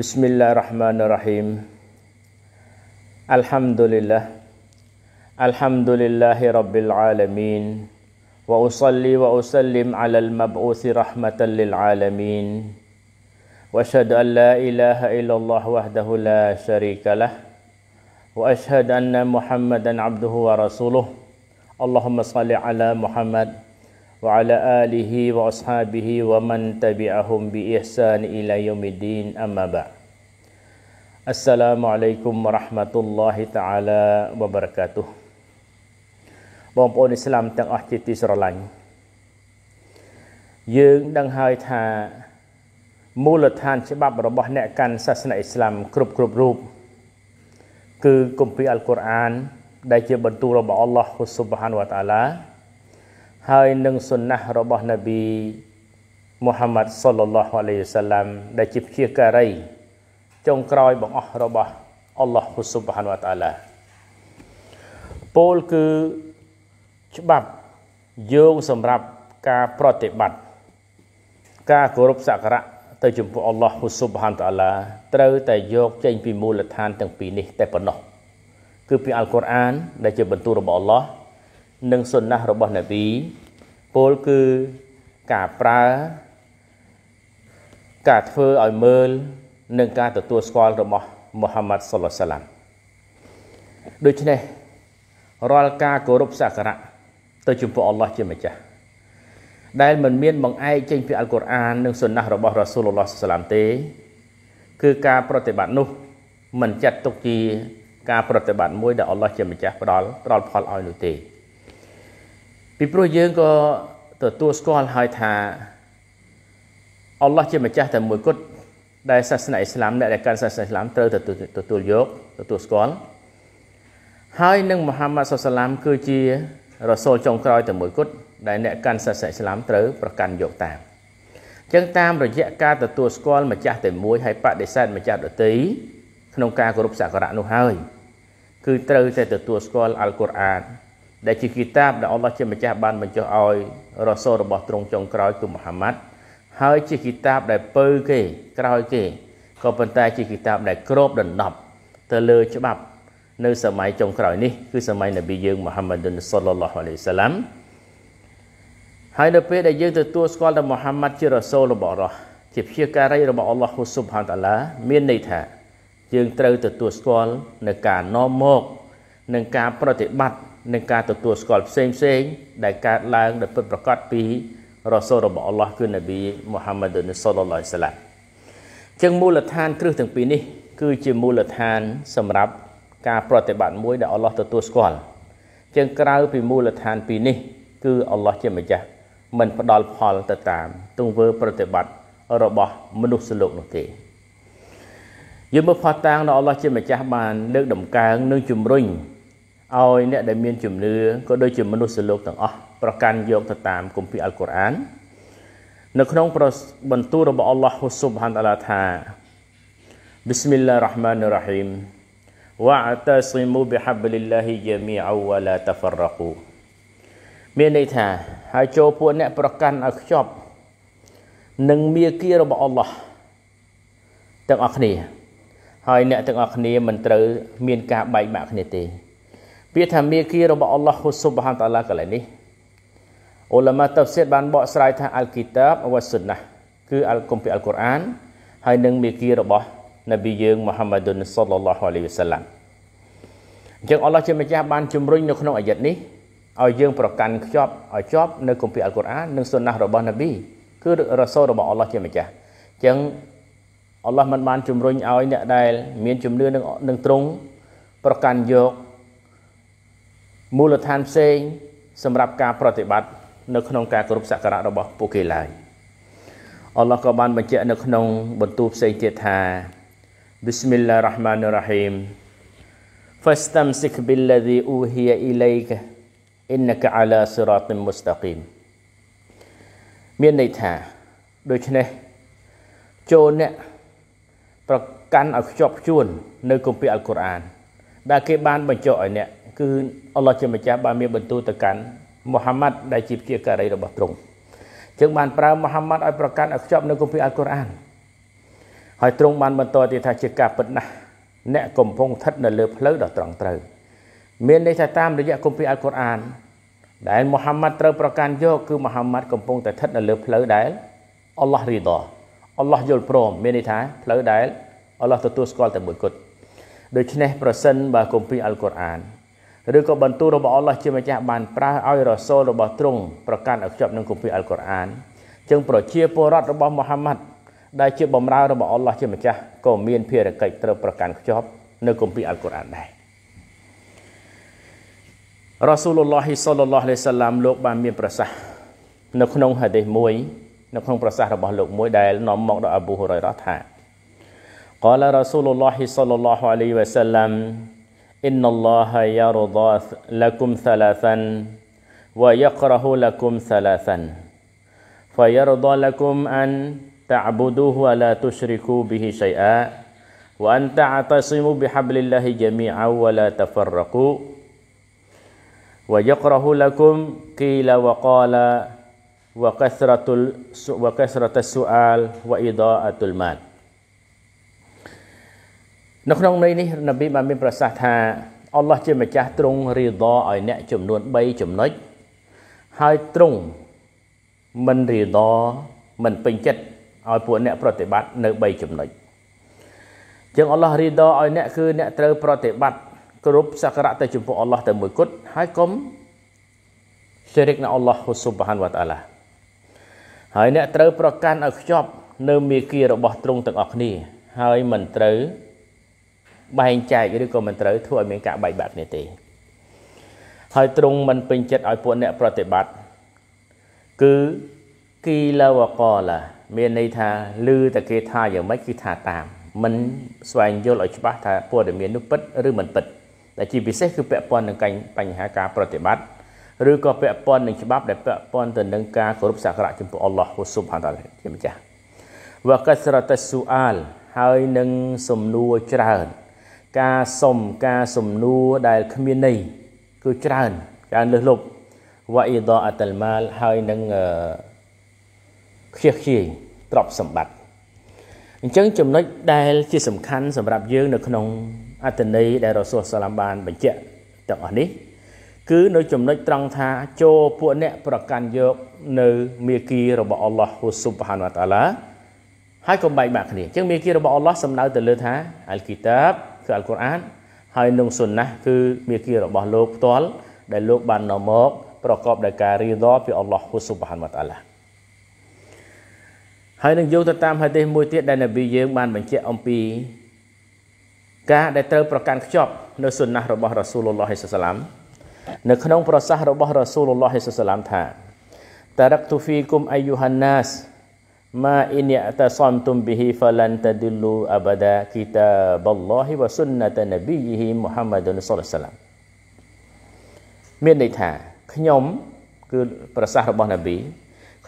بسم الله الرحمن الرحيم الحمد لله الحمد لله رب العالمين وأصلي وأسلم على المبعوث رحمة للعالمين وأشهد أن لا إله إلا الله وحده لا شريك له وأشهد أن محمدا عبده ورسوله اللهم صل على محمد وعلى آله وأصحابه ومن تبعهم بإحسان إلى يوم الدين أما بعد السلام عليكم ورحمة الله تعالى وبركاته បងប្អូនអ៊ីស្លាមទាំងអស់ជាទីស្រឡាញ់យើងដឹងហើយថាមូលដ្ឋានច្បាប់របស់អ្នកកាន់សាសនាអ៊ីស្លាមគ្រប់គ្រប់រូបគឺគម្ពីរអល់កុរអានដែលជាបន្ទូលរបស់អល់ឡោះស៊ុបហានវតាឡាហើយនឹងសុណាស់របស់នប៊ីមូហាម៉ាត់សុលឡោះអាឡៃសាឡាំដែលជាព្យាការីចុងក្រោយបង្អស់របស់ អល់ឡោះហ៊ូស៊ុបហានវតាឡាពលគឺច្បាប់យោងសម្រាប់ការប្រតិបត្តិការគោរពសក្ការៈទៅចំពោះអល់ឡោះហ៊ូស៊ុបហានតាឡាត្រូវតែយកចេញពីមូលដ្ឋានទាំងពីរនេះតែប៉ុណ្ណោះគឺពីអល់កុរអានដែលជាបន្ទូលរបស់អល់ឡោះនិងសុណាស់របស់នប៊ីពោលគឺការប្រើការធ្វើឲ្យមើលនិងការទទួលស្គាល់របស់មូហាម៉ាត់សុលឡាសាឡាំដូច្នេះរាល់ការគោរពសក្ការៈទៅចំពោះអល់ឡោះជាម្ចាស់ដែលមិនមានបង្អែកចេញពីអល់កុរអាននិងសុនណះរបស់រ៉ាស៊ូលឡោះសាឡាំទេគឺការប្រតិបត្តិនោះមិនចាត់ទុកជាការប្រតិបត្តិមួយដែលអល់ឡោះជាម្ចាស់ផ្ដល់ផ្ដល់ផលឲ្យនោះទេពីព្រោះយើងក៏ទទួលស្គាល់ហើយថាអល់ឡោះជាម្ចាស់តែមួយគត់ដែលសាសនាអ៊ីស្លាមអ្នកដែលកាន់សាសនាអ៊ីស្លាមត្រូវទទួលទទួលយកទទួលស្គាល់ហើយនឹងមហាម៉ាត់សុសឡាម គឺជា រសូលចុងក្រោយតែមួយគត់ដែលអ្នកកាន់សាសនាអ៊ីស្លាមត្រូវប្រកាន់យកតាមអញ្ចឹងតាមរយៈការទទួលស្គាល់ម្ចាស់តែមួយហើយបដិសេធម្ចាស់ដទៃក្នុងការគោរពសក្ការៈនោះហើយ គឺត្រូវតែទទួលស្គាល់អល់កុរអានដែលជាគីតាបដែលអល់ឡោះជាម្ចាស់បានបញ្ចុះឲ្យរ៉ូសូលរបស់ទ្រង់ចុងក្រោយគឺមូហាម៉ាត់ហើយ ជាគីតាបដែលពើគេក្រោយគេក៏ប៉ុន្តែ ជាគីតាបដែលគ្របដណ្ដប់ទៅលើ ច្បាប់ នៅ សម័យចុងក្រោយ នេះ គឺសម័យនប៊ីយើងមូហាម៉ាត់ឌុនសលឡោះអាឡៃសាឡាំហើយនៅពេលដែលយើងទទួលស្គាល់ថាមូហាម៉ាត់ជារ៉ូសូលរបស់រ៉ោះជាព្យាការីរបស់អល់ឡោះហ៊ូស៊ុបហានតាឡាមានន័យថាយើងត្រូវទទួលស្គាល់នៅការនាំមកនឹងការប្រតិបត្តិនិងការទទួលស្គាល់ផ្សេងផ្សេងដែលកើតឡើងដោយពិតប្រកបពីរ៉ាសូលរបស់អល់ឡោះគឺនប៊ីមូហាម៉ាឌុនសលឡោះសាឡាមជាងមូលដ្ឋានគ្រឹះទាំងពីរនេះគឺជាមូលដ្ឋានសម្រាប់ការប្រតិបត្តិមួយដែលអល់ឡោះទទួលស្គាល់ជាងក្រៅពីមូលដ្ឋានពីរនេះ គឺអល់ឡោះជាម្ចាស់មិនផ្ដល់ផលទៅតាម ទង្វើប្រតិបត្តិរបស់មនុស្សលោកនោះទេយមផតាងដល់អល់ឡោះជាម្ចាស់បានលើកដំកើងនិងជំរុញឲ្យអ្នកដែលមានជំនឿក៏ដូចជាមនុស្សលោកទាំងអស់ប្រកាន់យកទៅតាមគម្ពីរអល់កុរអាននៅក្នុងប្របន្ទូលរបស់អល់ឡោះស៊ុបហានតាឡាថា بسم الله الرحمن الرحيم واعتصموا بحبل الله جميعا ولا تفرقوا មានន័យថាហើយចូលពួកអ្នកប្រកាន់ឲ្យខ្ជាប់នឹងមាគីរបស់អល់ឡោះទាំងអស់គ្នាហើយអ្នកទាំងអស់គ្នាមិនត្រូវមានការបែកបាក់គ្នាទេពាក្យថាមេគីរបស់អល់ឡោះហ៊ូស៊ុបហានតាឡាកន្លែងនេះអ៊ុលម៉ាតាហ្វស៊ីតបានបកស្រាយថាអាល់គីតាបវ៉ាស៊ុនណាគឺអាល់គម្ពីរអល់កុរអានហើយនិងមេគីរបស់នប៊ីយើងមូហាម៉ាឌុនសុលឡាឡោះអាឡៃវ៉ាសាឡាមអញ្ចឹងអល់ឡោះជាម្ចាស់បានជំរុញនៅក្នុងអាយត្តនេះឲ្យយើងប្រកាន់ខ្ជាប់ឲ្យជាប់នៅគម្ពីរអល់កុរអាននិងសុនណារបស់នប៊ីគឺរសូលរបស់អល់ឡោះជាម្ចាស់អញ្ចឹងអល់ឡោះមិនបានជំរុញឲ្យអ្នកដែល មានជំនឿនឹងនឹងត្រង់ប្រកាន់យកមូលដ្ឋានផ្សេងសម្រាប់ការប្រតិបត្តិនៅក្នុងការគោរពសក្ការៈរបស់ពួកគេឡើយអល់ឡោះក៏បានបញ្ជាក់ នៅក្នុង បន្ទូលផ្សេងទៀតថា Bismillah ar-Rahman ar-Rahim Fastamsik billadhi uhiya ilayka innaka ala siratin mustaqim មានន័យថា ដូច្នេះចូលអ្នកប្រកាន់ឲ្យខ្ជាប់ខ្ជួននៅគម្ពីរអល់កុរអានដែលគេបាន បញ្ចុះឲ្យអ្នកគឺអល់ឡោះជាម្ចាស់បានមានបន្ទូលទៅកាន់មូហាម៉ាត់ដែលជាជាការីរបស់ទ្រង់ជាងបានប្រើមូហាម៉ាត់ឲ្យប្រកាន់ឲ្យខ្ជាប់នៅគម្ពីរអល់កុរអានហើយទ្រង់បានបន្តទៀតថាជាការពិតណាស់អ្នកកំពុងស្ថិតនៅលើផ្លូវដ៏ត្រង់ត្រូវមានន័យថាតាមរយៈគម្ពីរអល់កុរអាន ដែលមូហាម៉ាត់ត្រូវប្រកាន់យកគឺមូហាម៉ាត់កំពុងតែស្ថិតនៅលើផ្លូវដែល អល់ឡោះរីដោអល់ឡោះយល់ព្រមមានន័យថាផ្លូវដែលអល់ឡោះទទួលស្គាល់តែមួយគត់ដូច្នេះប្រសិនបើគម្ពីរអល់កុរអានឬក៏បន្ទូលរបស់អល់ឡោះជាម្ចាស់បានប្រើឲ្យរ៉ូសូលរបស់ទ្រង់ប្រកាន់ឲ្យខ្ជាប់នឹងគម្ពីរអល់កុរអានចឹងប្រជាពលរដ្ឋរបស់មូហាម៉ាត់ដែលជាបំរើរបស់អល់ឡោះជាម្ចាស់ក៏មានភារកិច្ចត្រូវប្រកាន់ខ្ជាប់នៅគម្ពីរអល់កុរអានដែររ៉ាស៊ូលឡោះសលឡោះលេសាឡាមលោកបានមានប្រសាសន៍នៅក្នុងហាឌីសមួយនៅក្នុងប្រសាសន៍របស់លោកមួយដែលនាំមកដល់អាប៊ូហុរ៉ៃរ៉ាថា قال رسول الله صلى الله عليه وسلم إن الله يرضى لكم ثلاثا ويكره لكم ثلاثا فيرضى لكم أن تعبدوه ولا تشركوا به شيئا وأن تعتصموا بحبل الله جميعا ولا تفرقوا ويكره لكم قيل وقال وكثرة وكثرة السؤال وإضاءة المال នៅក្នុងន័យនេះនប៊ីបានមានប្រសាសន៍ថាអល់ឡោះជាម្ចាស់ទ្រង់រីដឲ្យអ្នកចំនួន3ចំណុចហើយទ្រង់មិនរីដមិនពេញចិត្តឲ្យពួកអ្នកប្រតិបត្តិនៅ3ចំណុចជាងអល់ឡោះរីដឲ្យអ្នកគឺអ្នកត្រូវប្រតិបត្តិគ្រប់សក្ការៈទៅចំពោះអល់ឡោះតែមួយគត់ហើយកុំសេរិកនៅអល់ឡោះស៊ុបហានវតាឡាហើយអ្នកត្រូវប្រកាន់ឲ្យខ្ជាប់នៅមេគីរបស់ទ្រង់ទាំងអស់គ្នាហើយមិនត្រូវបែងចែកឬក៏មិនត្រូវធ្វើឲ្យមានការបែកបាក់គ្នាទេហើយទ្រង់មិនពេញចិត្តឲ្យពួកអ្នកប្រតិបត្តិគឺគីឡាវកលាមានន័យថាឮតែគេថាយ៉ាងម៉េចគឺថាតាមមិនស្វែងយល់ឲ្យច្បាស់ថាព័ត៌មាននោះពិតឬមិនពិតតែជាពិសេសគឺពាក់ព័ន្ធនឹងបញ្ហាការប្រតិបត្តិឬក៏ពាក់ព័ន្ធនឹងច្បាប់ដែលពាក់ព័ន្ធទៅនឹងការគោរពសក្ការៈចំពោះអល់ឡោះស៊ុបហានតាជាម្ចាស់វកសរតស៊ូអាលហើយនឹងសំណួរច្រើនការសុំការសំនួរដែលគ្មានន័យគឺច្រើនច្រើនលើសលប់វ៉ៃដអតលម៉ាលហើយនឹងខ្ជិះខ្ជាយទ្រព្យសម្បត្តិអញ្ចឹងចំណុចដែល ជាសំខាន់សម្រាប់យើងនៅក្នុងអត្តន័យដែលរសូលសាឡាមបាន បញ្ជាក់ទាំងអស់នេះ គឺនៅ ចំណុចត្រង់ថាចូលពួកអ្នកប្រកាន់យក នៅមេគីរបស់អល់ឡោះហ៊ូស៊ុបហានវតាឡាហើយក៏បែកបាក់គ្នាអញ្ចឹងមេគីរបស់អល់ឡោះសំដៅទៅលើថាអល់គីតាបគឺអល់កុរអាន ហើយនឹងសុនណះគឺមាគីរបស់លោកផ្ទាល់ដែលលោក បាននាំមក ប្រកបដោយការរីដពីអល់ឡោះហ៊ូស៊ុបហានវតាឡាហើយនឹងយោងទៅតាមហាឌីសមួយទៀតដែលនប៊ីយើងបានបញ្ជាក់អំពីការដែលត្រូវប្រកាន់ខ្ជាប់ នៅសុនណះរបស់រ៉ាស៊ូលឡោះសាឡាម នៅក្នុងប្រសាសន៍របស់រ៉ាស៊ូលឡោះសាឡាមថា តារកទូហ្វីគុមអាយូហានណាស ma in ya'tasamtum bihi falan tadillu abada kitaballahi wa sunnata nabiyhi Muhammadun sallallahu alaihi wasallam មានន័យថា ខ្ញុំគឺប្រសាសន៍របស់នប៊ី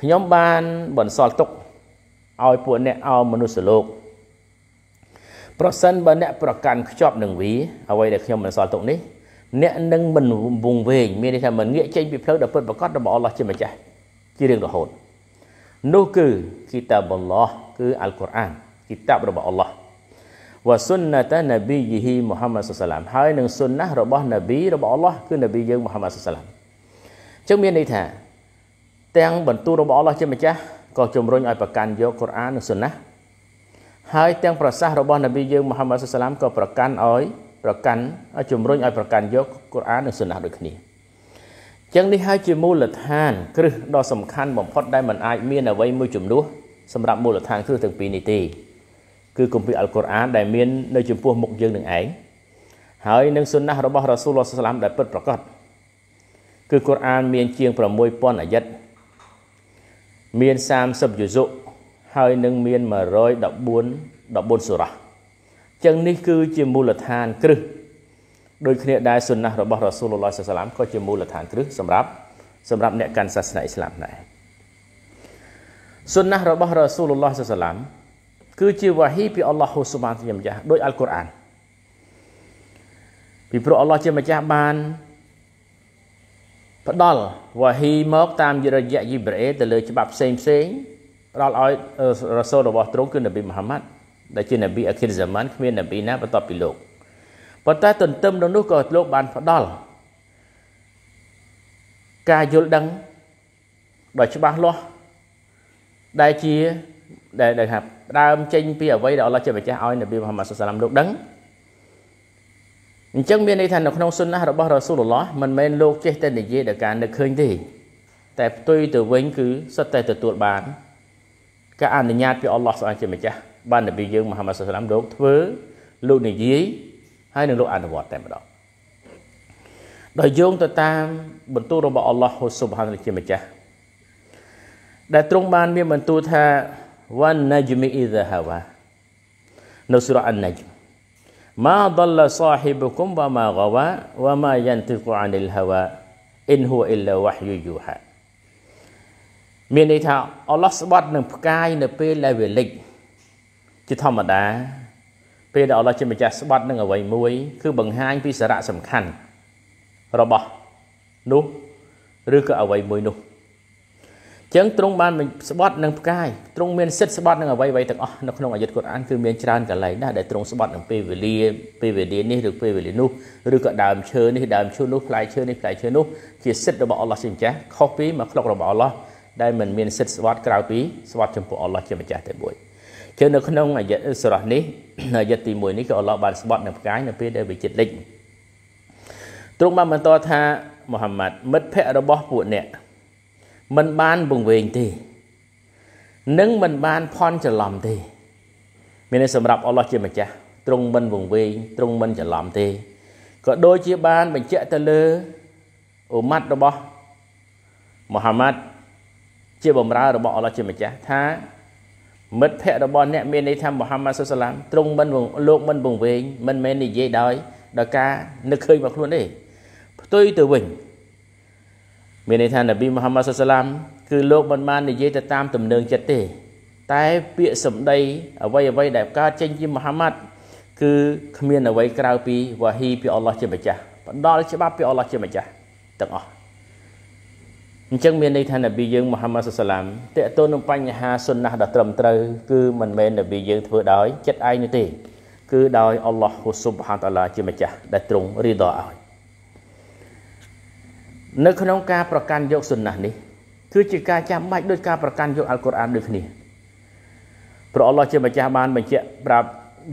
ខ្ញុំបានបន្សល់ទុកឲ្យពួកអ្នកអោមនុស្សលោក ប្រសិនបើអ្នក ប្រកាន់ខ្ជាប់នឹងវាអ្វីដែលខ្ញុំបន្សល់ទុក នេះ អ្នកនឹងមិនវង្វេងមានន័យថាមិនងាកចេញពីផ្លូវដ៏ពិតប្រាកដរបស់អល់ឡោះជាម្ចាស់ជារៀងរហូតនោះគឺ kitab Allah គឺ Al-Quran គីតាបរបស់ Allah វ៉ាសុនណតនប៊ីយីហ៊ីមូហាម៉ាត់សុសឡាមហើយនឹងសុនណះរបស់នប៊ីរបស់ Allah គឺនប៊ីយើងមូហាម៉ាត់សុសឡាមអញ្ចឹងមានន័យថា ទាំងបន្ទូលរបស់ Allah ជាម្ចាស់ក៏ជំរុញឲ្យប្រកាន់យកកូរ៉ាននិងសុនណះហើយទាំងប្រសាសន៍របស់នប៊ីយើងមូហាម៉ាត់សុសឡាមក៏ប្រកាន់ឲ្យប្រកាន់ជំរុញឲ្យប្រកាន់យកកូរ៉ាននិងសុនណះដូចគ្នាចឹងនេះហើយជាមូលដ្ឋានគ្រឹះដ៏សំខាន់បំផុតដែលមិនអាចមានអ្វីមួយជំនួសសម្រាប់មូលដ្ឋានគ្រឹះទាំងពីរនេះទេគឺគម្ពីរអល់កុរអានដែលមាននៅចំពោះមុខយើងនឹងឯងហើយនឹងសុណាស់របស់រ៉ាស៊ូលឡោះសាឡាមដែលពិតប្រាកដគឺកុរអាន មានជាង6000អាយិតមាន30យុសុហើយនឹងមាន114 14សូរ៉ាចឹងនេះគឺជាមូលដ្ឋានគ្រឹះដូចគ្នាដែរសុណាស់របស់រ៉ាស៊ូលឡោះសាឡាមក៏ជាមូលដ្ឋានគ្រឹះសម្រាប់សម្រាប់អ្នកកាន់សាសនាអ៊ីស្លាមដែរសុណាស់របស់រ៉ាស៊ូលឡោះសាឡាមគឺជាវ៉ាហ៊ីពីអល់ឡោះស៊ុបហានជាម្ចាស់ដោយអល់កុរអានពីព្រោះអល់ឡោះជាម្ចាស់បានផ្ដល់វ៉ាហ៊ីមក តាមរយៈយីប្រអេទៅលើ ច្បាប់ផ្សេងផ្សេងផ្ដល់ឲ្យរ៉ាស៊ូលរបស់ទ្រង់គឺនប៊ីមូហាម៉ាត់ដែលជានប៊ីអាខិរហ្សាម៉ានគ្មាននប៊ីណាបន្ទាប់ពីលោក។ប៉ុន្តែទន្ទឹមនឹងនោះក៏លោកបានផ្ដល់ការយល់ដឹងដ៏ច្បាស់លាស់ដែលជាដែលដែលថាផ្ដើមចេញពីអ្វីដែលអល់ឡោះជាម្ចាស់ឲ្យនប៊ីមូហាម៉ាត់សុសាឡាមលោកដឹងអញ្ចឹងមានន័យថានៅក្នុងសុនណះរបស់រ៉ាស៊ូលឡោះមិនមែនលោកចេះតែនិយាយដល់ការនឹកឃើញទេ តែផ្ទុយទៅវិញគឺសុទ្ធតែទទួលបាន ការអនុញ្ញាតពីអល់ឡោះស្អាតជាម្ចាស់បាននប៊ីយើងមូហាម៉ាត់សុសាឡាមលោកធ្វើលោកនិយាយហើយនឹងលោកអនុវត្តតែម្ដងដោយយោងទៅតាមបន្ទូលរបស់អល់ឡោះហ៊ូស៊ុបហានជាម្ចាស់ដែលទ្រង់បានមានបន្ទូលថាវ៉ាន់ណាជមីអ៊ីហ្សាហាវ៉ានៅសូរ៉ាអានណាជម ما ضل صاحبكم وما غوى وما ينطق عن الهوى إن هو إلا وحي يوحى មានន័យថាអល់ឡោះស្បត់នឹងផ្កាយ នៅពេលដែលវាលិចជាធម្មតាពេលដែលអល់ឡោះជាម្ចាស់ស្បត់នឹងអ្វីមួយគឺបង្ហាញពីសារៈសំខាន់របស់នោះឬក៏អ្វីមួយនោះចឹងទ្រង់បានស្បត់នឹងផ្កាយទ្រង់មានសិទ្ធស្បត់នឹងអ្វីអ្វីទាំងអស់នៅក្នុងអាយុកូរ៉ានគឺមានច្រើនកន្លែងណាស់ដែលទ្រង់ស្បត់នឹងពេលវេលាពេលវេលានេះឬពេលវេលានោះឬក៏ដើមឈើនេះដើមឈើនោះផ្លែឈើនេះផ្លែឈើនោះជាសិទ្ធរបស់អល់ឡោះជាម្ចាស់ខុសពីមកក្លុករបស់អល់ឡោះដែលមិនមានសិទ្ធស្បត់ក្រៅពីស្បត់ចំពោះអល់ឡោះជាម្ចាស់តែមួយ។ចឹងនៅក្នុងអាយៈសរះនេះអាយៈទី1នេះក៏អល់ឡោះបានស្បត់នៅផ្កាយនៅពេលដែលវិចិត្រលិចទ្រង់បានបន្តថាមូហាម៉ាត់មិត្តភ័ក្តិរបស់ពួកអ្នកមិនបានពង្វេងទេនឹងមិនបានផន់ច្រឡំទេ មានន័យសម្រាប់ អល់ឡោះជាម្ចាស់ទ្រង់មិនពង្វេងទ្រង់មិនច្រឡំទេក៏ដូចជាបានបញ្ជាក់ទៅលើអ៊ូម៉ាត់របស់មូហាម៉ាត់ជាបំរើរបស់អល់ឡោះជាម្ចាស់ថាមិត្តភក្តិរបស់អ្នកមានន័យថាមូហាម៉ាត់សុសឡាមទ្រង់មិនលោកមិនវង្វេងមិនមែននិយាយដោយដោយការនឹកឃើញរបស់ខ្លួនទេផ្ទុយទៅវិញមានន័យថានប៊ីមូហាម៉ាត់សុសឡាមគឺលោកមិនបាននិយាយទៅតាមទំនឹងចិត្តទេ តែពាក្យសម្ដី អ្វីអ្វីដែលកើតចេញពីមូហាម៉ាត់គឺ គ្មានអ្វីក្រៅពីវ៉ាហ៊ីពីអល់ឡោះជាម្ចាស់ផ្ដល់ច្បាប់ពីអល់ឡោះជាម្ចាស់ទាំងអស់អញ្ចឹងមានន័យថានប៊ីយើងមូហាម៉ាត់សាឡាមតេតូននឹងបញ្ហាសុនណះដ៏ត្រឹមត្រូវគឺមិនមែននប៊ីយើងធ្វើដោយ ចិត្តឯងនោះទេគឺដោយអល់ឡោះហ៊ូស៊ុបហានតាឡាជាម្ចាស់ដែលទ្រង់រីដឲ្យនៅក្នុងការប្រកាន់យកសុនណះនេះគឺជាការចាំបាច់ដោយការប្រកាន់យកអល់កុរអានដូចគ្នាព្រោះអល់ឡោះជាម្ចាស់បានបញ្ជាក់ប្រាប់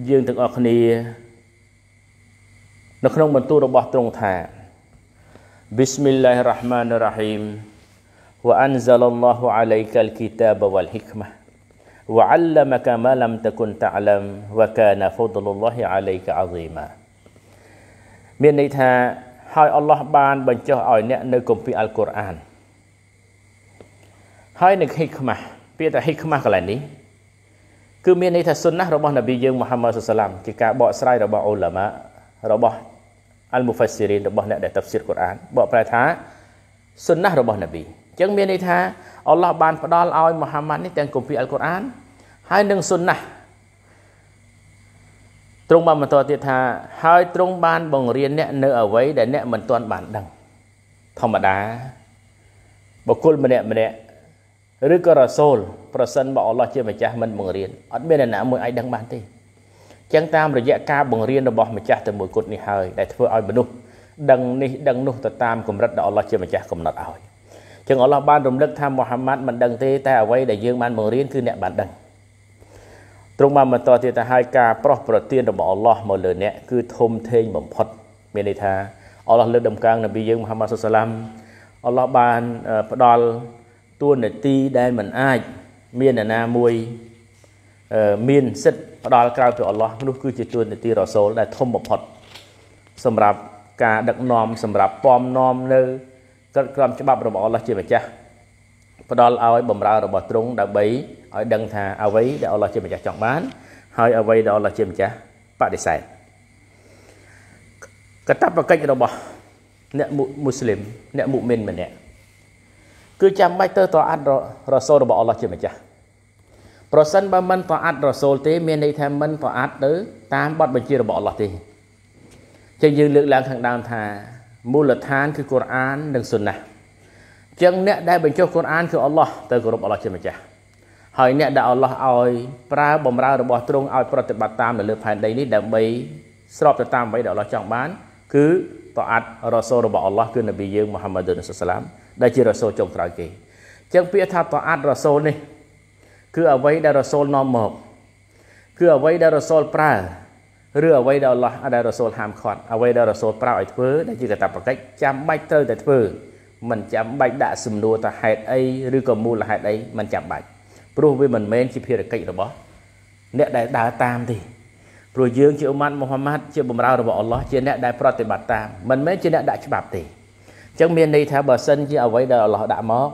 យើងទាំងអស់គ្នា នៅក្នុងបន្ទូលរបស់ទ្រង់ថា بسم الله الرحمن الرحيم وأنزل الله عليك الكتاب والحكمة وعلمك ما لم تكن تعلم وكان فضل الله عليك عظيما មានន័យថាហើយអល់ឡោះបានបញ្ចុះឲ្យអ្នកនៅគម្ពីរអល់កុរអានហើយនឹងហិកម៉ាស់ពាក្យថាហិកម៉ាស់កន្លែងនេះគឺមានន័យថាសុនណះរបស់នប៊ីយើងមូហាម៉ាត់សុសឡាមជាការបកស្រាយរបស់អ៊ុលាម៉ារបស់អល់មូហ្វាស៊ីរីនរបស់អ្នកដែលតាប់សៀតកុរអានបកប្រែថាសុនណះរបស់នប៊ីចឹងមានន័យថាអល់ឡោះបានផ្ដល់ឲ្យមូហាម៉ាត់នេះទាំងគម្ពីរអល់កុរអានហើយនិងសុនណាទ្រង់បានបន្តទៀតថា ហើយទ្រង់បាន បង្រៀនអ្នកនៅអ្វីដែលអ្នកមិនទាន់បានដឹងធម្មតាបុគ្គលម្នាក់ម្នាក់ឬក៏រ៉ាសូលប្រសិនបើអល់ឡោះជាម្ចាស់មិនបង្រៀនអត់មានអ្នកណាមួយអាចដឹងបានទេចឹងតាមរយៈការបង្រៀនរបស់ម្ចាស់តែមួយគត់នេះហើយដែលធ្វើឲ្យមនុស្សដឹងនេះដឹងនោះទៅតាមកម្រិតដែលអល់ឡោះជាម្ចាស់កំណត់ឲ្យចឹងអល់ឡោះបានរំលឹកថាមូហាម៉ាត់មិនដឹងទេតែអ្វីដែលយើងបានបង្រៀនគឺអ្នកបានដឹងទ្រង់បានបន្តទៀតថាហើយការប្រោះប្រទានរបស់អល់ឡោះមកលើអ្នក គឺធំធេងបំផុតមានន័យថាអល់ឡោះលើកដំកើងនប៊ីយើងមូហាម៉ាត់សុសឡាមអល់ឡោះបានផ្ដល់ទួនាទីដែលមិនអាចមានអ្នកណាមួយមានសិទ្ធិផ្ដល់ក្រៅពីអល់ឡោះនោះគឺជាទួនាទីរ៉សូលដែលធំបំផុតសម្រាប់ការដឹកនាំសម្រាប់ពំនាំនៅក្រឹតក្រមច្បាប់របស់អល់ឡោះជាម្ចាស់ផ្ដល់ឲ្យបំរើរបស់ទ្រង់ដើម្បីឲ្យដឹងថាអ្វីដែលអល់ឡោះជាម្ចាស់ចង់បាន ហើយអ្វីដែលអល់ឡោះជាម្ចាស់បដិសេធកតបកិច្ចរបស់អ្នកមូស្លីមអ្នកមុមិនម្នាក់គឺចាំបាច់ទៅតអាត់រ៉សូលរបស់អល់ឡោះជាម្ចាស់ប្រសិនបើមិនតអាត់រ៉សូលទេមានន័យថាមិនតអាត់ទៅតាមបទបញ្ជារបស់អល់ឡោះទេចឹងយើងលើកឡើងខាងដើមថាមូលដ្ឋានគឺកូរ៉ាននិងសុនណះចឹងអ្នកដែលបញ្ចុះកូរ៉ានគឺអល់ឡោះទៅគោរពអល់ឡោះជាម្ចាស់ហើយអ្នកដែលអល់ឡោះឲ្យ ប្រើបំរើរបស់ទ្រង់ឲ្យប្រតិបត្តិតាមនៅលើផែនដីនេះដើម្បីស្របទៅតាមអ្វីដែលអល់ឡោះចង់បាន គឺតអាត់រ៉សូលរបស់អល់ឡោះគឺនប៊ីយើងមូហាម៉ាត់ឌុនសាឡាម ដែលជារ៉សូលចុងក្រោយគេចឹងពាក្យថាតអាត់រ៉សូលនេះ គឺអ្វីដែលរ៉សូលនាំមកគឺអ្វីដែលរ៉សូលប្រើឬអ្វីដែលអល់ឡោះដែលរ៉ាសូលហាមឃាត់អ្វីដែលរ៉ាសូលប្រាប់ឲ្យធ្វើដែលជាកតបកិច្ចចាំបាច់ត្រូវតែធ្វើមិនចាំបាច់ដាក់សំណួរថាហេតុអីឬក៏មូលហេតុអីមិនចាំបាច់ព្រោះវាមិនមែនជាភារកិច្ចរបស់ អ្នកដែលដើរតាមទេព្រោះយើងជាអ៊ុម៉ាត់មូហាម៉ាត់ជាបម្រើរបស់អល់ឡោះជាអ្នកដែលប្រតិបត្តិតាមមិនមែនជាអ្នកដាក់ច្បាប់ទេអញ្ចឹងមានន័យថាបើសិនជាអ្វីដែលអល់ឡោះដាក់មក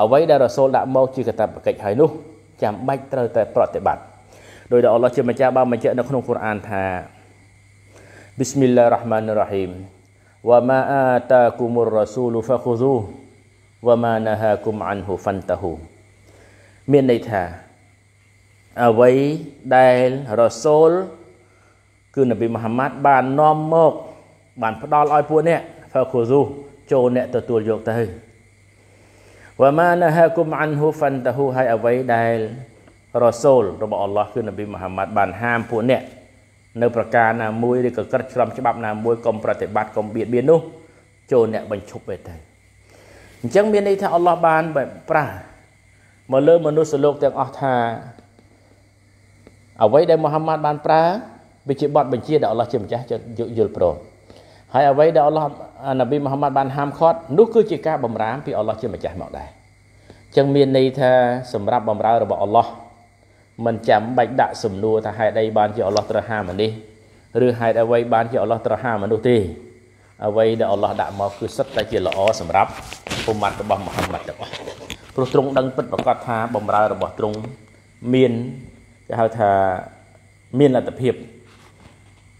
អ្វីដែលរ៉ាសូលដាក់មកជាកតបកិច្ចហើយនោះចាំបាច់ត្រូវតែប្រតិបត្តិដោយដែលអល់ឡោះជាម្ចាស់បានបញ្ជាក់នៅក្នុងកូរ៉ានថា Bismillah Rahman Rahim វ៉ាម៉ាអាតាគុមុររ៉ាស៊ូលហ្វាខូស៊ូវ៉ាម៉ាណាហាគុមអានហ៊ូហ្វាន់តាហ៊ូមានន័យថាអ្វីដែលរ៉ាស៊ូលគឺនប៊ីមូហាម៉ាត់បាននាំមក បាន ផ្ដល់ឲ្យពួកអ្នកហ្វាខូស៊ូចូលអ្នកទទួលយកទៅវ៉ាម៉ាណាហាគុមអានហ៊ូហ្វាន់តាហ៊ូហើយអ្វីដែលរ៉ូសូលរបស់អល់ឡោះគឺនប៊ីមូហាម៉ាត់បានហាមពួកអ្នកនៅប្រការណាមួយឬក៏ក្រឹតក្រមច្បាប់ណាមួយកុំប្រតិបត្តិកុំបៀតបៀននោះចូលអ្នកបញ្ឈប់ទៅទៅអញ្ចឹងមានន័យថាអល់ឡោះបានប្រាមកលើមនុស្សលោកទាំងអស់ថាអ្វីដែលមូហាម៉ាត់បានប្រើវាជាបទបញ្ជាដែលអល់ឡោះជាម្ចាស់យល់ព្រមហើយអ្វីដែលអល់ឡោះនប៊ីមូហាម៉ាត់បានហាមឃាត់នោះគឺជាការបំរាមពីអល់ឡោះជាម្ចាស់មកដែរអញ្ចឹងមានន័យថាសម្រាប់បំរើរបស់អល់ឡោះមិនចាំបាច់ដាក់សំណួរថាហេតុអីបានជាអល់ឡោះត្រហាមនុស្សឬហេតុអ្វីបានជាអល់ឡោះត្រហាមនុស្សទេ អ្វីដែលអល់ឡោះដាក់មកគឺសុទ្ធតែជាល្អសម្រាប់ពុមាត់របស់មហាម៉ាត់ទាំងអស់ព្រោះទ្រង់ដឹងពិតប្រាកដថាបំរើរបស់ទ្រង់មានគេហៅថាមានលទ្ធភាព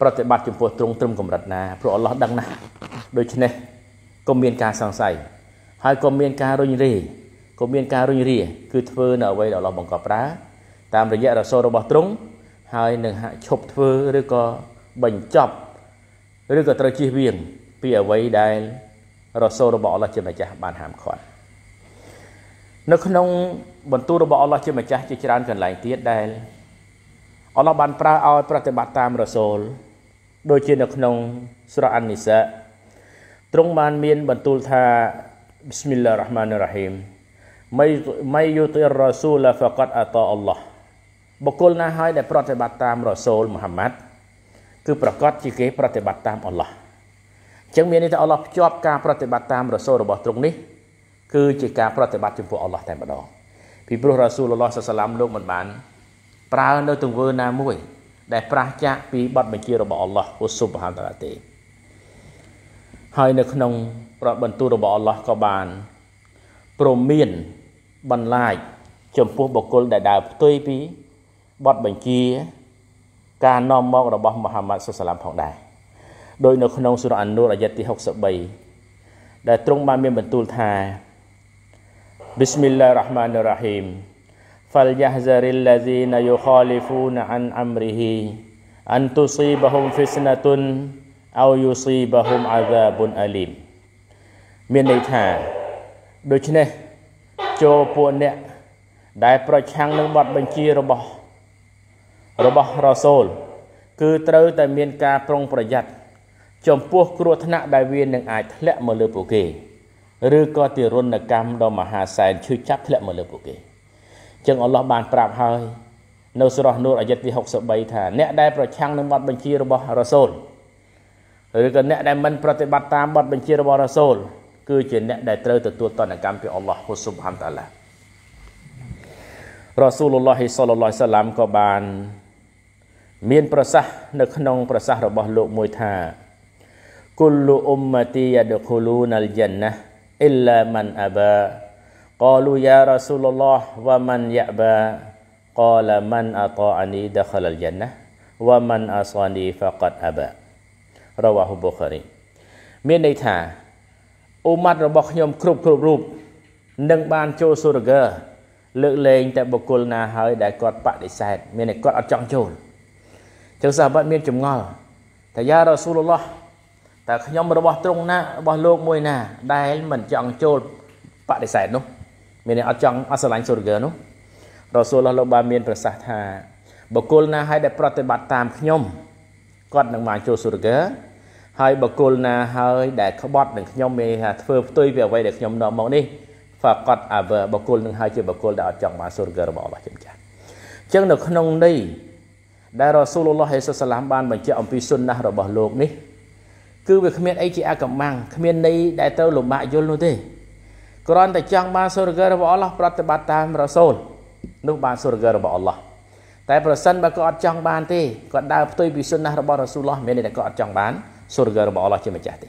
ប្រតិបត្តិចំពោះទ្រង់ត្រឹមកម្រិតណាព្រោះអល់ឡោះដឹងណាស់ដូច្នេះក៏មានការសង្ស័យហើយក៏មានការរុញរេក៏មានការរុញរាគឺធ្វើនៅអ្វីដែលអល់ឡោះបង្កប់ប្រើតាមរយៈរសោរបស់ទ្រង់ហើយនឹងហាក់ឈប់ធ្វើឬក៏បញ្ចប់ឬក៏ត្រូវជៀសវាងពីអ្វីដែលរសោរបស់អល់ឡោះជាម្ចាស់បានហាមឃាត់នៅក្នុងបន្ទូលរបស់អល់ឡោះជាម្ចាស់ជាច្រើនកន្លែងទៀតដែលអល់ឡោះបានប្រើឲ្យ ប្រតិបត្តិតាមរសូលដូចជានៅក្នុងស្រាអាននីសាទ្រង់បានមានបន្ទូលថា بسم الله الرحمن الرحيم មៃយុតិររ៉ាស៊ូលហ្វាកាត់អតាអល់ឡោះបុគ្គលណាហើយដែលប្រតិបត្តិតាមរ៉ូសូលមូហាម៉ាត់គឺប្រកាសជាគេប្រតិបត្តិតាមអល់ឡោះអញ្ចឹងមានន័យថាអល់ឡោះភ្ជាប់ការប្រតិបត្តិតាមរ៉ូសូលរបស់ទ្រង់នេះ គឺជាការប្រតិបត្តិចំពោះអល់ឡោះតែម្ដងពីព្រោះរ៉ាស៊ូលឡោះសាសឡាមលោកមិនបានប្រើនៅទង្វើណាមួយ ដែលប្រះចាកពីបទបញ្ជារបស់អល់ឡោះអូស៊ុបហានតាឡាទេហើយនៅក្នុង ប្របន្ទូលរបស់អល់ឡោះក៏បាន ព្រមមានបន្លាចចំពោះបុគ្គលដែលដើរផ្ទុយពីបទបញ្ជាការនាំមករបស់មហាម៉ាត់សុសឡាមផងដែរដោយ នៅក្នុងសូរអានូរអាយ៉ាទី63ដែលទ្រង់បានមានបន្ទូលថា بسم الله الرحمن الرحيم فليحذر الذين يخالفون عن أمره أن تصيبهم فتنة أو يصيبهم عذاب أليم មានន័យថា ដូច្នេះចូលពួកអ្នក ដែលប្រឆាំងនឹងបទបញ្ជារបស់របស់រ៉សូល គឺត្រូវតែមានការប្រុងប្រយ័ត្នចំពោះគ្រោះថ្នាក់ដែលវានឹងអាចធ្លាក់មកលើពួកគេ ឬក៏ទិរុណកម្មដ៏មហាសែនឈឺចាប់ធ្លាក់មកលើ ពួកគេចឹងអល់ឡោះបានប្រាប់ហើយ នៅស្រោះនូរអាយ័តទី63ថាអ្នកដែលប្រឆាំងនឹងបទបញ្ជារបស់រ៉សូលឬក៏អ្នកដែលមិនប្រតិបត្តិតាមបទបញ្ជារបស់រ៉សូល គឺជាអ្នកដែលត្រូវ ទទួលតនកម្មពីអល់ឡោះស៊ុបហានតាឡារ៉សូលឡោះសល្លឡោះសាឡាមក៏បានមានប្រសាសន៍នៅក្នុងប្រសាសន៍របស់លោកមួយថាគុលអ៊ុមទីយ៉ាដខូលូនលយ៉ាន់ណាអ៊ីឡាម៉ាន់អាបាកូលូយ៉ារ៉ាស៊ូលឡោះវ៉ាម៉ាន់យ៉ាបាកូលាម៉ាន់អាតាអានីដខលលយ៉ាន់ណាវ៉ាម៉ាន់អាសានីហ្វាកាត់អាបារវ៉ាហ៊ូបូខារី មានន័យថាអ៊ុម៉ាត់របស់ខ្ញុំ គ្រប់គ្រប់រូបនឹងបានចូលសូរហ្គាលើកលែងតែបុគ្គលណាហើយដែលគាត់បដិសេធមានន័យគាត់អត់ចង់ចូលចឹងសាហាបមានចម្ងល់តាយ៉ារ៉ាស៊ូលឡោះតើខ្ញុំរបស់ទ្រង់ណារបស់លោកមួយណា ដែល មិនចង់ចូលបដិសេធនោះ មានអត់ចង់អត់ស្រឡាញ់សូរហ្គើនោះរ៉ាស៊ូលឡោះលោកបានមានប្រសាសន៍ថាបុគ្គលណាហើយដែលប្រតិបត្តិតាមខ្ញុំគាត់នឹងបានចូលសូរហ្គើហើយបុគ្គលណាហើយដែល ក្បត់នឹងខ្ញុំមានថាធ្វើផ្ទុយពីអ្វីដែលខ្ញុំនាំមកនេះហ្វាកត់អើបុគ្គលនឹងហើយជាបុគ្គលដែលអត់ចង់បានសូរហ្គើរបស់អល់ឡោះជាម្ចាស់អញ្ចឹងនៅក្នុងនេះដែលរ៉ាស៊ូលឡោះហេសុសឡាមបានបញ្ជាក់អំពីសុនណះរបស់លោកនេះគឺវាគ្មានអីជាអកម្មាំងគ្មានន័យដែលត្រូវលំបាកយល់នោះទេគ្រាន់តែចង់បានសុរគៈរបស់អល់ឡោះប្រតិបត្តិតាមរ៉ាស៊ូលនោះបានសុរគៈរបស់អល់ឡោះតែប្រសិនបើគាត់អត់ចង់បានទេគាត់ដើរផ្ទុយពីសុនណះរបស់រ៉ាស៊ូលឡោះមានន័យថាគាត់អត់ចង់បានសុរគៈរបស់អល់ឡោះជាម្ចាស់ទេ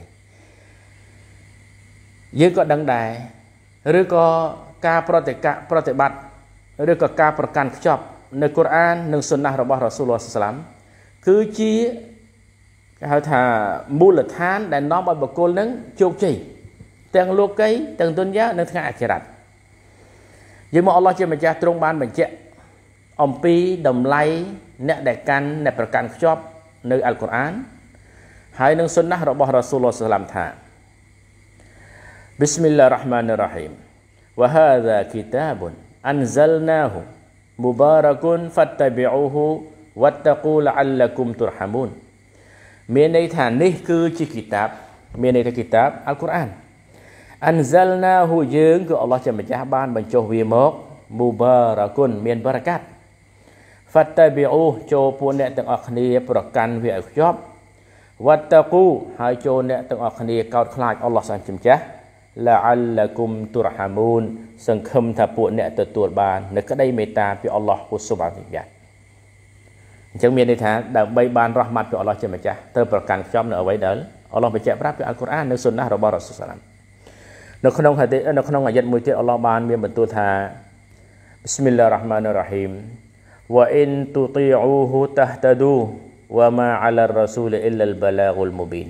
យើងក៏ដឹងដែរឬក៏ការប្រតិកៈប្រតិបត្តិឬក៏ការ ប្រកាន់ខ្ជាប់នៅកូរ៉ាននិងសុណាហ៍របស់រ៉ាស៊ូលឡោះសាឡាមគឺជាគេហៅថាមូលដ្ឋាន ដែលនាំឲ្យបុគ្គលនឹងជោគជ័យទាំងលោកីទាំងទុនយ៉ានៅថ្ងៃអាខិរ៉ាត់យើងមកអល់ឡោះជាម្ចាស់ទ្រង់បានបញ្ជាក់អំពីតម្លៃអ្នកដែលកាន់អ្នកប្រកាន់ខ្ជាប់ នៅអល់កូរ៉ានហើយនឹងសុណាហ៍របស់រ៉ាស៊ូលឡោះសាឡាមថា بسم الله الرحمن الرحيم وهذا كتاب أنزلناه mubarakun fattabi'uhu wattaqu la'allakum turhamun មានន័យថានេះគឺជាគីតាបមានន័យថាគីតាបអល់កុរអានអានហ្សាលណាហ៊ូយើងគឺអល់ឡោះជាម្ចាស់បាន បញ្ចុះវាមកមូបារគុណមានបរកាត់ហ្វាត់តាប៊ីអ៊ូចូលពួកអ្នកទាំងអស់គ្នាប្រកាន់វាឲ្យខ្ជាប់វត្តតាគូហើយចូលអ្នកទាំងអស់គ្នាកោតខ្លាចអល់ឡោះសាជាម្ចាស់លាអលគុំទុរហាមូនសង្ឃឹមថាពួកអ្នកទទួលបាននៅក្តីមេត្តាពីអល់ឡោះហ៊ូស៊ុបអានិយ៉ាអញ្ចឹងមានន័យថាដើម្បីបានរ៉ះម៉ាត់ពីអល់ឡោះជាម្ចាស់ទៅប្រកាន់ខ្ជាប់នៅអ្វីដែលអល់ឡោះបញ្ជាក់ប្រាប់ពីអល់កុរអាននៅសុនណះរបស់រ៉ាស៊ូលសាឡាមនៅក្នុងហាឌីនៅក្នុងអាយ័តមួយទៀតអល់ឡោះបានមានបន្ទូលថា بسم الله الرحمن الرحيم وإن تطيعوه تهتدوا وما على الرسول إلا البلاغ المبين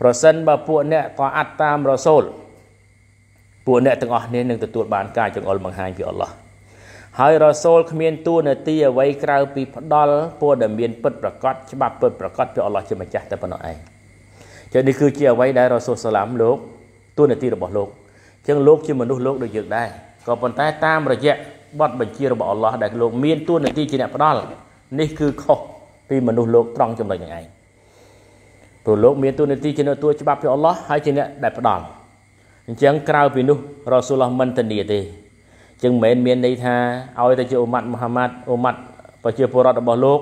ប្រសិនបើពួកអ្នកក៏អត់តាមរ៉ាស៊ូលពួកអ្នកទាំងអស់នេះនឹងទទួលបានការចង្អុលបង្ហាញពីអល់ឡោះហើយរ៉ូសូលគ្មានទួនាទីអ្វីក្រៅពីផ្ដល់ព័ត៌មានពិតប្រកបច្បាប់ពិតប្រកបពីអល់ឡោះជាម្ចាស់តែប៉ុណ្ណោះឯងចឹងនេះគឺជាអ្វីដែលរ៉ូសូលសាឡាមលោកទួនាទីរបស់លោកចឹងលោកជាមនុស្សលោកដូចយើងដែរក៏ប៉ុន្តែតាមរយៈបទបញ្ជារបស់អល់ឡោះដែលលោកមានទួនាទីជាអ្នកផ្ដល់នេះគឺខុសពីមនុស្សលោកត្រង់ចំណុចនេះឯងព្រោះលោកមានទួនាទីជាអ្នកទួច្បាប់ពីអល់ឡោះហើយជាអ្នកដែលផ្ដល់អញ្ចឹងក្រៅពីនោះរ៉ាស៊ូលឡោះមិនធានាទេចឹងមិនមែនមានន័យថាឲ្យតែជាអ៊ុម៉ាត់មូហាម៉ាត់អ៊ុម៉ាត់ប្រជាពលរដ្ឋរបស់លោក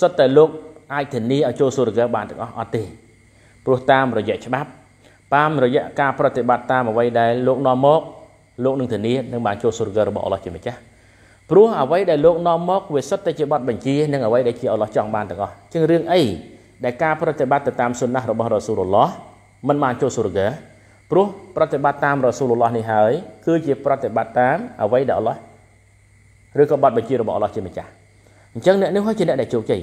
សុទ្ធតែលោកអាចធានាឲ្យចូលសូរ្យបានទាំងអស់អត់ទេព្រោះតាមរយៈច្បាប់តាមរយៈការប្រតិបត្តិតាមអ្វីដែលលោកនាំមកលោកនឹងធានានឹងបានចូលសូរ្យរបស់អល់ឡោះជាម្ចាស់ព្រោះអ្វីដែលលោកនាំមកវាសុទ្ធតែជាបទបញ្ជានិងអ្វីដែលជាអល់ឡោះចង់បានទាំងអស់ចឹងរឿងអីដែលការប្រតិបត្តិទៅតាមសុណារបស់រ៉ាស៊ូលឡោះមិនបានចូលសូរ្យព្រោះប្រតិបត្តិតាមរ៉ាស៊ូលឡោះនេះហើយគឺជាប្រតិបត្តិតាម អ្វីដែលអល់ឡោះឬក៏បទបញ្ជារបស់អល់ឡោះជាម្ចាស់អញ្ចឹងអ្នកនេះហើយជាអ្នកដែលជោគជ័យ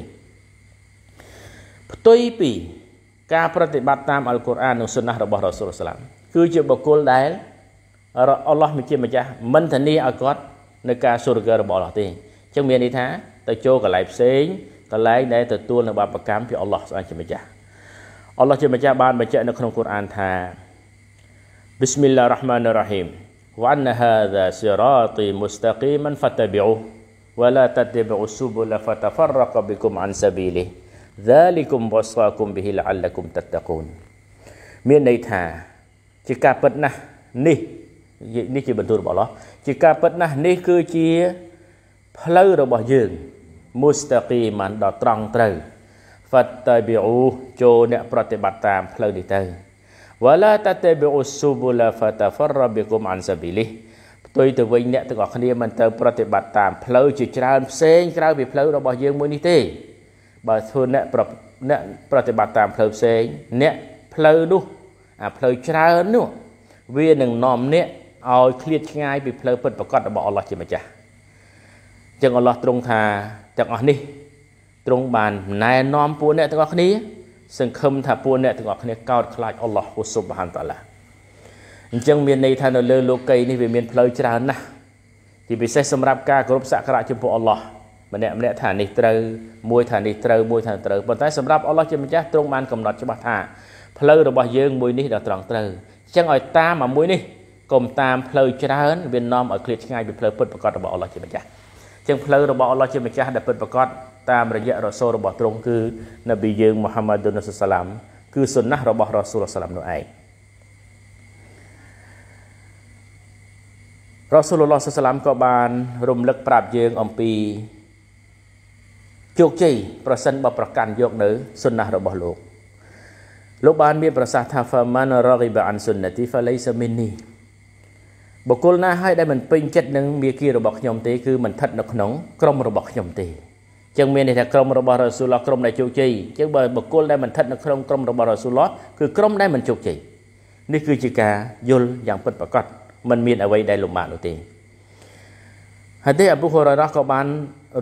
ផ្ទុយពី ការប្រតិបត្តិតាមអល់កុរអាននិងសុណាហ៍របស់រ៉ាស៊ូលសាឡាមគឺជាបុគ្គលដែលអល់ឡោះជាម្ចាស់មិនធានាឲ្យគាត់នៅការសុរគររបស់អល់ឡោះទេអញ្ចឹងមានន័យថា ទៅចូលកន្លែងផ្សេងកន្លែងដែលទទួលនៅបាបកម្មពីអល់ឡោះស្អែកជាម្ចាស់អល់ឡោះជាម្ចាស់បានបញ្ជាក់នៅក្នុងកុរអានថា بسم الله الرحمن الرحيم وأن هذا صراطي مستقيما فاتبعوه ولا تتبعوا السبل فتفرق بكم عن سبيله ذلكم وصاكم به لعلكم تتقون من មានន័យថាជាការពិតណាស់នេះនេះជាបន្ទូលរបស់អល់ឡោះជាការពិតណាស់នេះគឺជាផ្លូវរបស់យើងមូស្តាគីម៉ានដល់ត្រង់ត្រូវ fattabi'u ចូលអ្នកប្រតិបត្តិតាមផ្លូវនេះទៅវ៉ាឡាតាតេប៊ូស៊ូប៊ូឡាហ្វាតាហ្វរ៉ាប៊ីគុមអានសាប៊ីលីផ្ទុយទៅវិញអ្នកទាំងអស់គ្នាមិនទៅ ប្រតិបត្តិតាមផ្លូវជាច្រើនផ្សេងក្រៅពីផ្លូវរបស់យើងមួយនេះទេ បើធ្វើអ្នកប្រអ្នកប្រតិបត្តិតាមផ្លូវផ្សេងអ្នកផ្លូវនោះអាផ្លូវច្រើននោះវានឹងនាំអ្នកឲ្យឃ្លាតឆ្ងាយពីផ្លូវពិតប្រកបរបស់អល់ឡោះជាម្ចាស់ចឹងអល់ឡោះទ្រង់ថាទាំងអស់នេះ ទ្រង់បានណែនាំពួកអ្នកទាំងអស់គ្នាសង្ឃឹមថាពួកអ្នកទាំងអស់គ្នាកោតខ្លាចអល់ឡោះហ៊ូស៊ុបហានតាឡាអញ្ចឹងមានន័យថានៅលើលោកីនេះវាមានផ្លូវច្រើនណាស់ជាពិសេសសម្រាប់ការគោរពសក្ការៈចំពោះអល់ឡោះម្នាក់ម្នាក់ថានេះត្រូវមួយថានេះត្រូវមួយថាត្រូវប៉ុន្តែសម្រាប់អល់ឡោះជាម្ចាស់ទ្រង់បានកំណត់ច្បាស់ថាផ្លូវរបស់ យើងមួយនេះដល់ត្រង់ត្រូវអញ្ចឹងឲ្យតាមអាមួយនេះកុំតាមផ្លូវច្រើនវានាំឲ្យឃ្លាតឆ្ងាយពីផ្លូវពិតប្រកបរបស់អល់ឡោះជាម្ចាស់អញ្ចឹងផ្លូវរបស់អល់ឡោះជាម្ចាស់ដែលពិតប្រកបតាមរយៈរសូលរបស់ទ្រង់គឺនប៊ីយើងមូហាម៉ាឌុនសាឡាមគឺសុណាហ៍របស់រសូលសាឡាមនោះឯងរសូលឡោះសាឡាមក៏បានរំលឹក ប្រាប់យើងអំពីជោគជ័យប្រសិនបើប្រកាន់យក នៅសុណាហ៍របស់លោកលោកបានមានប្រសាសន៍ថា faman raghiba an sunnati falaysa minni បុគ្គលណាហើយដែលមិនពេញចិត្តនឹងមាគ៌ារបស់ខ្ញុំទេគឺមិនស្ថិតនៅក្នុងក្រុមរបស់ខ្ញុំទេចឹងមានន័យថាក្រុមរបស់រ៉ាស៊ូលឡោះក្រុមដែលជោគជ័យចឹងបើបុគ្គលដែលមិនស្ថិតនៅក្នុងក្រុមរបស់រ៉ាស៊ូលឡោះគឺក្រុមដែលមិនជោគជ័យនេះគឺជាការយល់យ៉ាង ពិតប្រាកដมันមានអ្វីដែលលំបាកនោះទេហើយទេអប៊ូហូរ៉ារ៉ាក៏បាន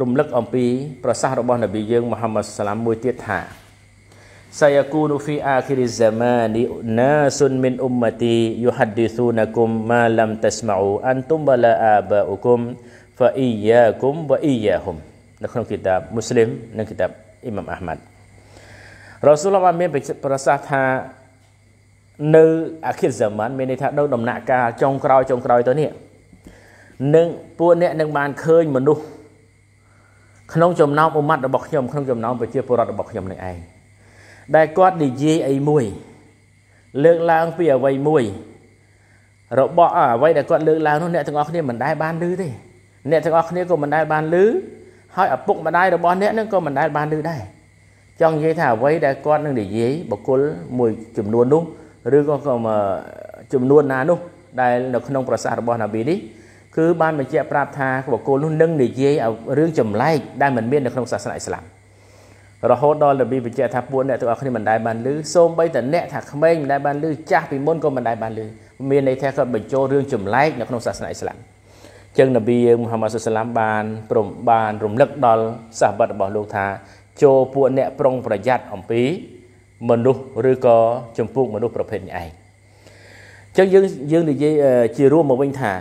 រំលឹកអំពី ប្រសាសន៍របស់នប៊ីយើងមូហាម៉ាត់សាឡាមមួយទៀតថា سيكون في آخر الزمان ناس من أمتي يحدثونكم ما لم تسمعوا أنتم ولا آباؤكم فإياكم وإياهم នៅក្នុងគីតាបមូស្លីមនិងគីតាបអ៊ីម៉ាំអាហ្មាត់រ៉ូស៊ូលបានមានប្រសាសន៍ថានៅអាខិរហ្សាម៉ានមានន័យថានៅដំណាក់កាលចុងក្រោយចុងក្រោយទៅនេះនឹងពួកអ្នកនឹងបានឃើញមនុស្សក្នុងចំណោមឧម៉ាត់របស់ខ្ញុំក្នុងចំណោមប្រជាពលរដ្ឋរបស់ខ្ញុំនឹងឯងដែលគាត់និយាយអីមួយលើកឡើងពីអ្វីមួយរបស់អ្វីដែលគាត់លើកឡើងនោះអ្នកទាំងអស់គ្នាមិនដែលបានឮទេអ្នកទាំងអស់គ្នាក៏មិនដែលបានឮហើយឪពុកម្ដាយរបស់អ្នកនឹងក៏មិនដែលបានឮដែរចង់និយាយថាអ្វីដែលគាត់នឹងនិយាយបុគ្គលមួយចំនួននោះឬក៏ចំនួនណានោះដែលនៅក្នុងប្រសាសន៍របស់ណាប៊ីនេះគឺបានបញ្ជាក់ប្រាប់ថាបុគ្គលនោះនឹងនិយាយរឿងចម្លែកដែលមិនមាននៅក្នុងសាសនាអ៊ីស្លាមរហូតដល់របៀបបញ្ជាក់ថាពួកអ្នកទាំងអស់គ្នាមិនដែលបានឮសូម្បីតែអ្នកថាក្មេងមិនដែលបានឮចាស់ពីមុនក៏មិនដែលបានឮមានន័យថាគាត់បញ្ចូលរឿងចម្លែកនៅក្នុងសាសនាអ៊ីស្លាមចឹងនប៊ីយើងមូហាម៉ាត់សុសឡាមបានព្រមបាន រំលឹក ដល់សាបិតរបស់លោកថាចូលពួកអ្នកប្រុងប្រយ័ត្នអំពីមនុស្សឬក៏ចំពោះមនុស្សប្រភេទនេះឯងចឹងយើងយើងនិយាយជារួមមកវិញថា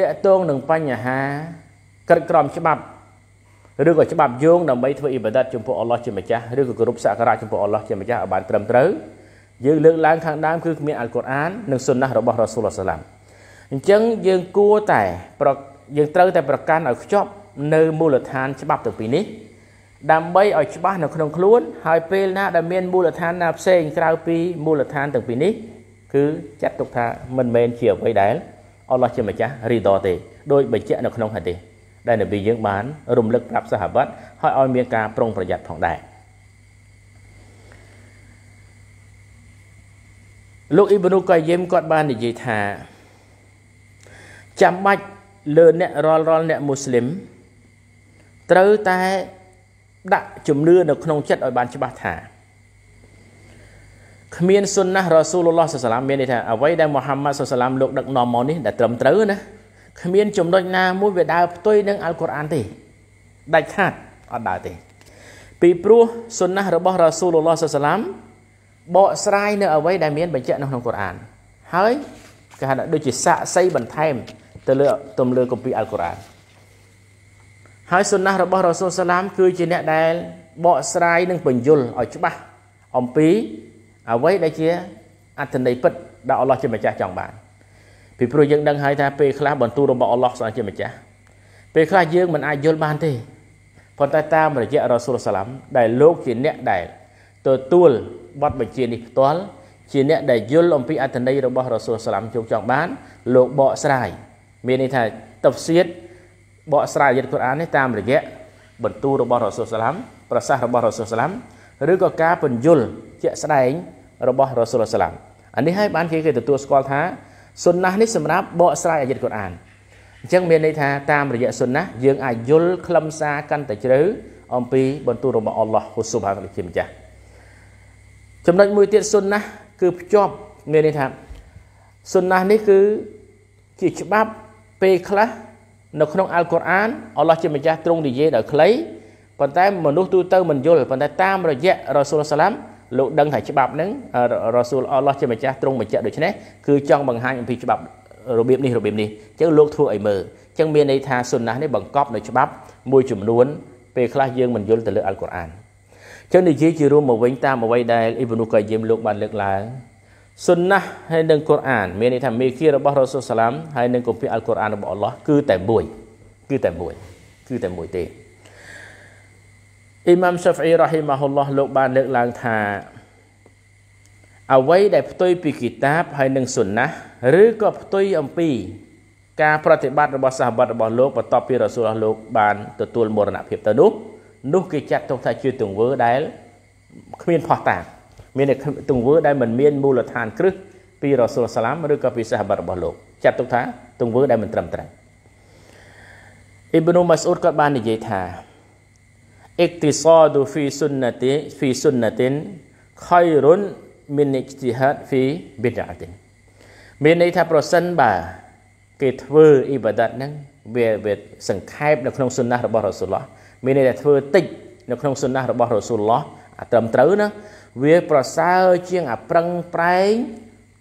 តកតងនឹងបញ្ហាក្រិតក្រមច្បាប់ឬក៏ច្បាប់យោងដើម្បីធ្វើអ៊ីបាដាតចំពោះអល់ឡោះជាម្ចាស់ឬក៏គោរពសក្ការៈចំពោះអល់ឡោះជាម្ចាស់ឲ្យបានត្រឹមត្រូវយើងលើកឡើងខាងដើមគឺគ្មានអល់កុរអាននិងសុនណះរបស់រ៉ាស៊ូលសាឡាមអញ្ចឹង យើងគួរតែប្រយើងត្រូវតែប្រកាន់ឲ្យខ្ជាប់នៅមូលដ្ឋានច្បាប់ទាំងពីរនេះ ដើម្បីឲ្យច្បាស់នៅក្នុងខ្លួនហើយពេលណាដែលមានមូលដ្ឋានណាផ្សេងក្រៅពីមូលដ្ឋានទាំងពីរនេះ គឺចាត់ទុកថាមិនមែនជាអ្វីដែលអល់ឡោះជាម្ចាស់រីដទេដោយបញ្ជាក់នៅក្នុងហាឌីសដែលនប៊ីយើង បានរំលឹកប្រាប់សាហាបាត់ឲ្យឲ្យមានការប្រុងប្រយ័ត្នផងដែរលោកអ៊ីប៊ីនូកាយឹមគាត់បាន និយាយថាចាំបាច់លើអ្នករាល់រាល់អ្នកមូស្លីមត្រូវតែដាក់ជំនឿនៅក្នុងចិត្តឲ្យបានច្បាស់ថាគ្មានសុនណះរ៉ាស៊ូលឡោះសាឡាមមានន័យថាអ្វីដែលមូហាម៉ាត់សាឡាមលោកដឹកនាំមកនេះដែលត្រឹមត្រូវណាគ្មាន ចំណុចណាមួយវាដើរផ្ទុយនឹងអល់កុរអានទេដាច់ខាតអត់ដើរទេ ពីព្រោះសុនណះរបស់រ៉ាស៊ូលឡោះសាឡាមបកស្រាយនៅអ្វីដែលមានបញ្ជាក់នៅក្នុងកុរអានហើយគេហៅថាដូចជាសាកសីបន្ថែមទៅលើទំលើកូពីអល់កុរ៉ានហើយសុណាស់របស់រ៉ាស៊ូលសាឡាម គឺជាអ្នកដែល បកស្រាយនិងបញ្យលឲ្យច្បាស់អំពីអ្វីដែលជាអត្ថន័យពិតដែលអល់ឡោះជាម្ចាស់ចង់បានពីព្រោះយើងដឹងហើយថាពេលខ្លះបន្ទូលរបស់អល់ឡោះស្អាតជាម្ចាស់ពេលខ្លះយើងមិនអាចយល់បានទេប៉ុន្តែតាមរយៈរ៉ាស៊ូលសាឡាមដែលលោកជាអ្នកដែលទទួលបទបញ្ជានេះផ្ទាល់ជាអ្នកដែលយល់អំពីអត្ថន័យរបស់រ៉ាស៊ូលសាឡាមជោគចង់បានលោកបកស្រាយមានន័យថាតបសៀតបកស្រាយអាយៈកូរ៉ាននេះតាមរយៈបន្ទូលរបស់រ៉សូលសឡាំប្រសាសន៍របស់រ៉សូលសឡាំឬក៏ការពន្យល់ជាក់ស្ដែងរបស់រ៉សូលសឡាំអានេះហើយបានគេគេទទួលស្គាល់ថាសុនណះនេះសម្រាប់បកស្រាយអាយៈកូរ៉ានអញ្ចឹងមានន័យថាតាមរយៈសុនណះយើង អាចយល់ខ្លឹមសារកាន់តែជ្រៅអំពីបន្ទូលរបស់អល់ឡោះហ៊ូស៊ុបហានជាម្ចាស់ចំណុចមួយទៀតសុនណះគឺភ្ជាប់មានន័យថាសុនណះនេះគឺជាច្បាប់ពេលខ្លះនៅក្នុងអល់កុរអានអល់ឡោះជាម្ចាស់ទ្រង់និយាយដល់ខ្លីប៉ុន្តែមនុស្សទូទៅមិនយល់ប៉ុន្តែតាមរយៈរ៉ាស៊ូលសាឡាមលោកដឹងថាច្បាប់ហ្នឹងរ៉ាស៊ូលអល់ឡោះជាម្ចាស់ទ្រង់បញ្ជាក់ដូច្នេះគឺចង់បង្ហាញអំពីច្បាប់របៀបនេះរបៀបនេះអញ្ចឹងលោកធ្វើឲ្យមើលអញ្ចឹងមានន័យថាសុណាស់នេះបង្កប់នៅច្បាប់មួយចំនួនពេលខ្លះយើងមិនយល់ទៅលើអល់កុរអានអញ្ចឹងនិយាយជារួមមកវិញតាមអ្វីដែលអ៊ីប៊ីនូកាយមលោកបានលើកឡើងសុនណះហើយនិងកូរ៉ានមានន័យថាមេគីរបស់រ៉ូសូលសាឡាម ហើយនិងគម្ពីរអល់កូរ៉ានរបស់អល់ឡោះគឺតែមួយគឺតែមួយគឺតែមួយទេអ៊ីម៉ាមសាហ្វអ៊ីរ៉ាហ៊ីម៉ាហ៊ុលឡោះលោកបានលើកឡើងថាអ្វីដែលផ្ទុយពីគីតាបហើយនិងសុនណះឬក៏ផ្ទុយអំពីការប្រតិបត្តិរបស់សាហាបតរបស់លោកបន្ទាប់ពីរ៉ូសូលលោកបានទទួលមរណភាពទៅនោះនោះគេចាត់ទុកថាជាទង្វើដែលគ្មានផោះតាំងមានទង្វើដែលមិនមានមូលដ្ឋានគ្រឹះពីរ៉ាស៊ូលសាឡាមឬក៏ពីសាហាបារបស់លោក ចាត់ទុកថា ទង្វើដែលមិនត្រឹមត្រូវអ៊ីប្នូម៉ាស៊ូដក៏បាននិយាយថា اقتصاد في سنة في سنة خير من اجتهاد في بدعة មានន័យថាប្រសិនបើគេធ្វើអ៊ីបាដាតហ្នឹងវាវាសង្ខេបនៅក្នុងសុនណះរបស់រ៉ាស៊ូលឡោះមានន័យថាធ្វើតិចនៅក្នុងសុនណះរបស់រ៉ាស៊ូលឡោះអាត្រឹមត្រូវណាវាប្រសើរជាង អាប្រឹងប្រែង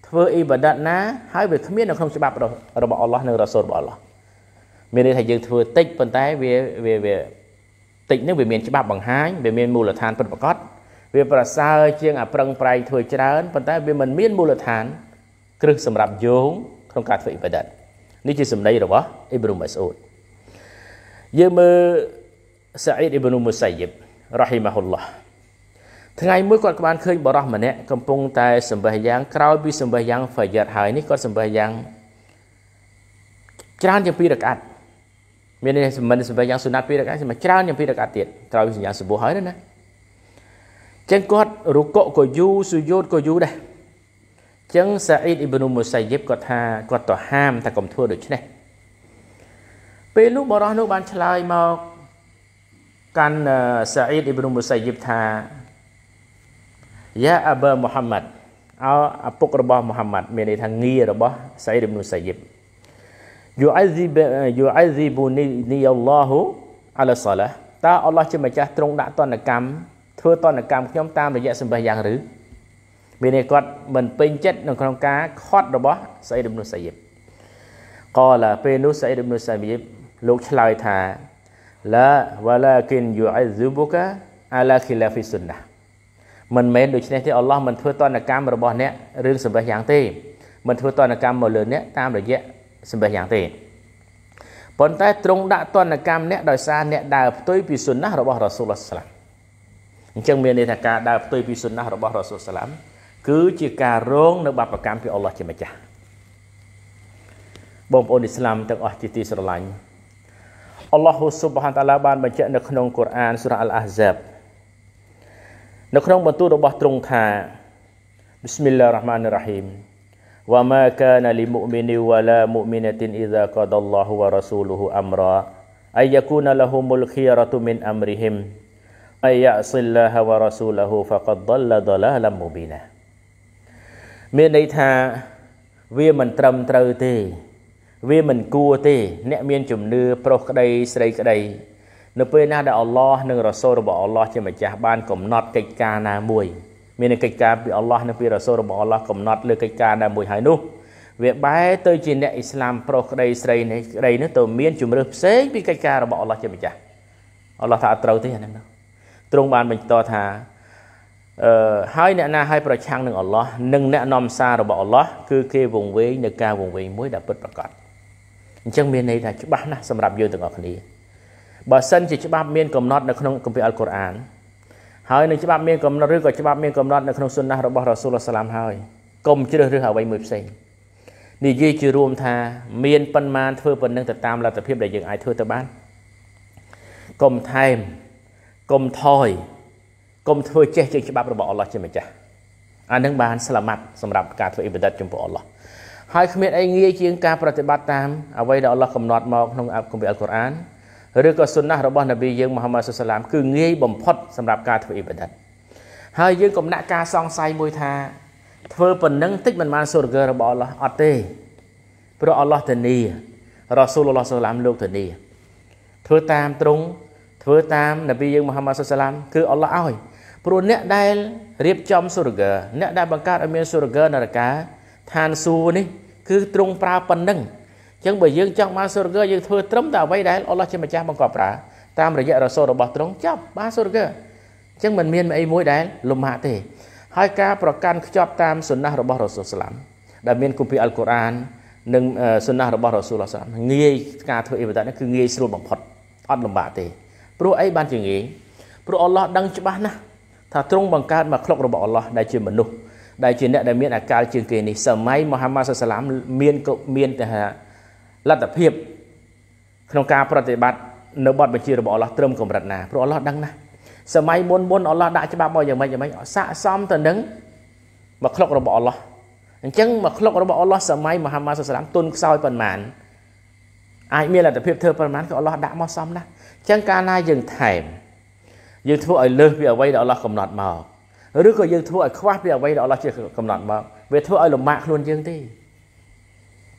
ធ្វើអ៊ីបាដាតណាហើយវាគ្មាននៅក្នុងច្បាប់របស់អល់ឡោះនិងរ៉ាសូលរបស់អល់ឡោះមានន័យថាយើងធ្វើតិចប៉ុន្តែវាវាវាតិចនេះវាមានច្បាប់បង្ហាញវាមានមូលដ្ឋានពិតប្រាកដវាប្រសើរជាងអាប្រឹងប្រែងធ្វើច្រើនប៉ុន្តែ វាមិនមានមូលដ្ឋាន គ្រឹះសម្រាប់យោងក្នុងការធ្វើអ៊ីបាដាតនេះជាសម្ដីរបស់អ៊ីប្រូម៉ាសូតយើងមើលសាអ៊ីដអ៊ីប្រូម៉ូសៃយិបរ៉ហ៊ីម៉ាហ៊ុលឡោះថ្ងៃមួយគាត់ក៏បានឃើញបរោះម្នាក់កំពុងតែសម្បេះយ៉ាងក្រោយពីសម្បេះយ៉ាងហ្វយិតហើយនេះគាត់សម្បេះយ៉ាងច្រើនជាងពីររកាត់មាននេះសម្បិនសម្បេះយ៉ាងសុណាត់ពីររកាត់សម្បេះច្រើនជាងពីររកាត់ទៀតក្រោយពីសញ្ញាសម្បូរហើយណាចឹងគាត់រុកក៏យូសុយោតក៏យូដែរចឹងសាអ៊ីតអ៊ីប្នូមូសៃយិបគាត់ថាគាត់ទៅហាមថាកុំធ្វើដូច្នេះពេលនោះបរោះនោះបានឆ្លើយមកកាន់សាអ៊ីតអ៊ីប្នូមូសៃយិបថាយ៉ាអាបាមូហាម៉ាត់អោឪពុករបស់មូហាម៉ាត់មានន័យថាងាររបស់សៃរិបនុសាយិបយូអាហ្ស៊ីបយូអាហ្ស៊ីបូនីនីអល់ឡោះអាឡាសាឡាតើអល់ឡោះជាម្ចាស់ទ្រង់ដាក់ទណ្ឌកម្មធ្វើទណ្ឌកម្មខ្ញុំតាមរយៈសម្បះយ៉ាងឬមានន័យគាត់មិនពេញចិត្តនៅក្នុងការខត់របស់សៃរិបនុសាយិបកលាពេលនោះសៃរិបនុសាយិបលោកឆ្លើយថាឡាវ៉ាឡាគិនយូអាហ្ស៊ីបូកាអាឡាឃីឡាហ្វីសុនណាមិនមែនដូច្នេះទេអល់ឡោះមិនធ្វើតនកម្មរបស់អ្នកឬសម្បេះយ៉ាងទេមិនធ្វើតនកម្មមកលើអ្នកតាមរយៈសម្បេះយ៉ាងទេប៉ុន្តែទ្រង់ដាក់តនកម្មអ្នកដោយសារអ្នកដើរផ្ទុយពីសុនណះរបស់រ៉ាស៊ូលសាឡាមអញ្ចឹងមានន័យថាការដើរផ្ទុយពីសុនណះរបស់រ៉ាស៊ូលសាឡាមគឺជាការរង នៅបាបកម្មពីអល់ឡោះជាម្ចាស់បងប្អូនអ៊ីស្លាមទាំងអស់ជាទីស្រឡាញ់អល់ឡោះស៊ុបហានតាឡាបានបញ្ជាក់នៅក្នុងកូរ៉ានសូរ៉ាអល់អាហ្សាប់នៅក្នុងបន្ទូលរបស់ទ្រង់ថា Bismillah ar-Rahman ar-Rahim wa ma kana lil mu'mini wa la mu'minatin idza qada Allahu wa rasuluhu amra ay yakuna lahumul khiyaratu min amrihim ay ya'sillaha wa rasulahu faqad dhalla dhalalan mubina មានន័យថាវាមិនត្រឹមត្រូវទេ វាមិនគួរទេ អ្នកមាន ជំនឿប្រុសក្តីស្រីក្តីនៅពេលណាដែលអល់ឡោះនិងរ៉សូលរបស់អល់ឡោះជាម្ចាស់បានកំណត់កិច្ចការណាមួយមានកិច្ចការពីអល់ឡោះនិងពីរ៉សូលរបស់អល់ឡោះកំណត់លើកិច្ចការណាមួយហើយនោះវាបែរទៅជាអ្នកអ៊ីស្លាមប្រុសក្តីស្រីនេះក្តីនោះទៅមានជំរឿសផ្សេងពីកិច្ចការរបស់អល់ឡោះជាម្ចាស់អល់ឡោះថាអត់ត្រូវទេអាហ្នឹងទ្រង់បានបញ្តថាអឺហើយអ្នកណាឲ្យប្រឆាំងនឹងអល់ឡោះនិងអ្នកនាំសាររបស់អល់ឡោះគឺគេវង្វេងនៅការវង្វេងមួយដែលពិតប្រាកដអញ្ចឹងមានន័យថាច្បាស់ណាស់សម្រាប់យើងទាំងអស់គ្នាបើសិនជាច្បាប់មានកំណត់នៅក្នុងគម្ពីរអល់កុរអានហើយនឹងច្បាប់មានកំណត់ឬក៏ច្បាប់មានកំណត់នៅក្នុងសុនណះរបស់រ៉ាស៊ូលសាឡាមហើយកុំជ្រើសរើសអ្វីមួយផ្សេងនិយាយជារួមថាមានប៉ុន្មានធ្វើប៉ុណ្ណឹងទៅតាមលទ្ធភាពដែលយើងអាចធ្វើទៅបានកុំថែមកុំថយកុំធ្វើចេះជាងច្បាប់របស់អល់ឡោះជាម្ចាស់អានឹងបានស្លាមាត់សម្រាប់ការធ្វើអ៊ីបាដិតចំពោះអល់ឡោះហើយគ្មានអីងាយជាងការប្រតិបត្តិតាមអ្វីដែលអល់ឡោះកំណត់មកក្នុងអល់កុរអានឬក៏សុណាស់របស់នប៊ីយើងមូហាម៉ាត់សុសឡាមគឺងាយបំផុត សម្រាប់ការធ្វើអ៊ីបាដិតហើយយើងកំណាក់ការសង្ស័យមួយថា ធ្វើប៉ុណ្ណឹងតិចមិនបានសុរគររបស់អល់ឡោះអត់ទេព្រោះអល់ឡោះធានារ៉ាស៊ូលឡោះសុសឡាមលោកធានាធ្វើតាមត្រង់ធ្វើតាមនប៊ីយើងមូហាម៉ាត់សុសឡាមគឺអល់ឡោះឲ្យព្រោះអ្នកដែលរៀបចំសុរគរអ្នកដែលបង្កើតឲ្យមានសុរគរនរកាឋានសួគ៌នេះ គឺទ្រង់ប្រើប៉ុណ្ណឹងអញ្ចឹងបើយើងចង់បានសុរគយើងធ្វើត្រឹមតែអ្វីដែលអល់ឡោះជាម្ចាស់បង្កប់ប្រើតាមរយៈរសូលរបស់ទ្រង់ចាប់បានសុរគអញ្ចឹងមិនមានអីមួយដែលលំហាក់ទេហើយការប្រកាន់ខ្ជាប់តាមសុណាស់របស់រសូលស្លាម ដែលមានគម្ពីរអល់កុរអាននិងសុណាស់របស់រសូលស្លាមងាយការធ្វើអ៊ីបាដានេះគឺងាយស្រួលបំផុតអត់លំបាកទេព្រោះអីបានជាងាយព្រោះអល់ឡោះដឹងច្បាស់ណាស់ថាទ្រង់បង្កើតមកក្លុករបស់អល់ឡោះដែលជាមនុស្សដែលជាអ្នក ដែលមានអាកាលជាងគេនេះសម័យមហាម៉ាសាសឡាម មានមានតែថាលទ្ធភាពក្នុងការប្រតិបត្តិនៅបទបញ្ជារបស់អល់ឡោះត្រឹមកម្រិតណាព្រោះអល់ឡោះដឹងណាស់សម័យមុនមុនអល់ឡោះដាក់ច្បាប់មកយ៉ាងម៉េចយ៉ាងម៉េចស័កសមទៅនឹងមកខ្លុករបស់អល់ឡោះអញ្ចឹងមកខ្លុករបស់អល់ឡោះសម័យមហាម៉ាសសាឡាមទុនខ្សោយប៉ុន្មានអាចមានលទ្ធភាពធ្វើប៉ុន្មានគឺអល់ឡោះដាក់មកសមណាស់អញ្ចឹងកាលណាយើងថែមយើងធ្វើឲ្យលើសពីអ្វីដែលអល់ឡោះកំណត់មកឬក៏យើងធ្វើឲ្យខ្វះពីអ្វីដែលអល់ឡោះជាកំណត់មកវាធ្វើឲ្យលំបាកខ្លួនយើងទេ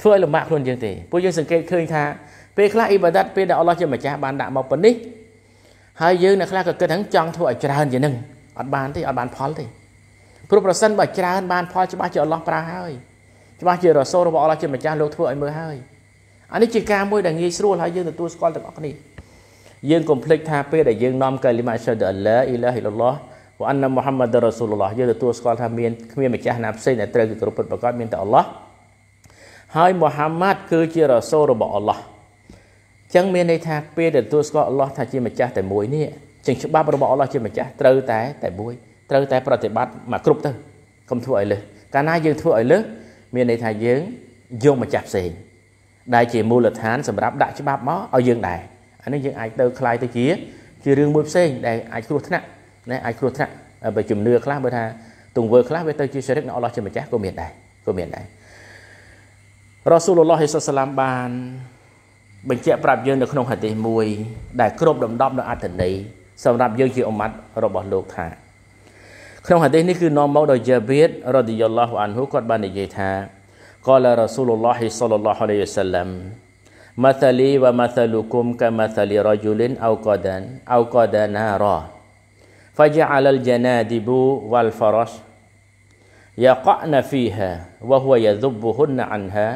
ធ្វើឲ្យលំបាកខ្លួនយើងទេពួកយើងសង្កេតឃើញថាពេលខ្លះអ៊ីបាដាតពេលដែលអល់ឡោះជាម្ចាស់បានដាក់មកប៉ុណ្នេះហើយយើងនៅខ្លះក៏គិតហ្នឹងចង់ធ្វើឲ្យច្រើនជាងហ្នឹងអត់បានទេអត់បានផលទេព្រោះប្រសិនបើច្រើនបានផល ច្បាស់ជាអល់ឡោះប្រើហើយច្បាស់ជារសូលរបស់អល់ឡោះជាម្ចាស់លោកធ្វើឲ្យមើលហើយអានេះជាការមួយដែលងាយស្រួលហើយយើងទទួលស្គាល់ទាំងអស់គ្នាយើងកុំភ្លេចថាពេលដែលយើងនាំកាលីម៉ាអ៊ីសាដអឡាអ៊ីឡាហ៊ីឡឡោះវ៉ាអានណាមូហាម៉ាដរ៉ាស៊ូលឡោះយើងទទួលស្គាល់ថាមានគ្មានម្ចាស់ណាផ្សេងដែលត្រូវគោរពពិតប្រាកដមានតែអល់ឡោះហើយមូហាម៉ាត់គឺជារ៉សូលរបស់អល់ឡោះចឹងមានន័យថាពេលដែលទទួលស្គាល់អល់ឡោះថាជាម្ចាស់តែមួយនេះចឹងច្បាប់របស់អល់ឡោះជាម្ចាស់ត្រូវតែតែមួយត្រូវតែប្រតិបត្តិមកគ្រប់ទៅកុំធ្វើឲ្យលើសកាលណាយើងធ្វើឲ្យលើសមានន័យថាយើងយកម្ចាស់ផ្សេង ដែលជាមូលដ្ឋានសម្រាប់ដាក់ច្បាប់មកឲ្យយើងដែរអានេះយើងអាចទៅคลายទៅជាជារឿងមួយផ្សេងដែលអាចគ្រោះថ្នាក់ណាអាចគ្រោះថ្នាក់បើជំនឿខ្លះបើថាទង្វើខ្លះវាទៅជាសិរិកនៅអល់ឡោះជាម្ចាស់ក៏មានដែរក៏មានដែររ៉ាស៊ូលឡោះយេស៊ូវសាឡាមបាន បញ្ជាក់ប្រាប់យើងនៅក្នុងហាឌីសមួយដែលគ្របដណ្ដប់នៅអត្ថន័យសម្រាប់យើងជាអ៊ុម៉ាត់របស់លោកថាក្នុងហាឌីសនេះគឺនាំមកដោយយ៉ាបៀតរ៉ាឌីយ៉ាឡោះអានហ៊ូគាត់បាននិយាយថាកលរ៉ាស៊ូលឡោះសាឡឡោះអាឡៃវសាឡាម مثلي ومثلكم كمثل رجل أوقدا أوقد نارا فجعل الجنادب والفرش يقعن فيها وهو يذبهن عنها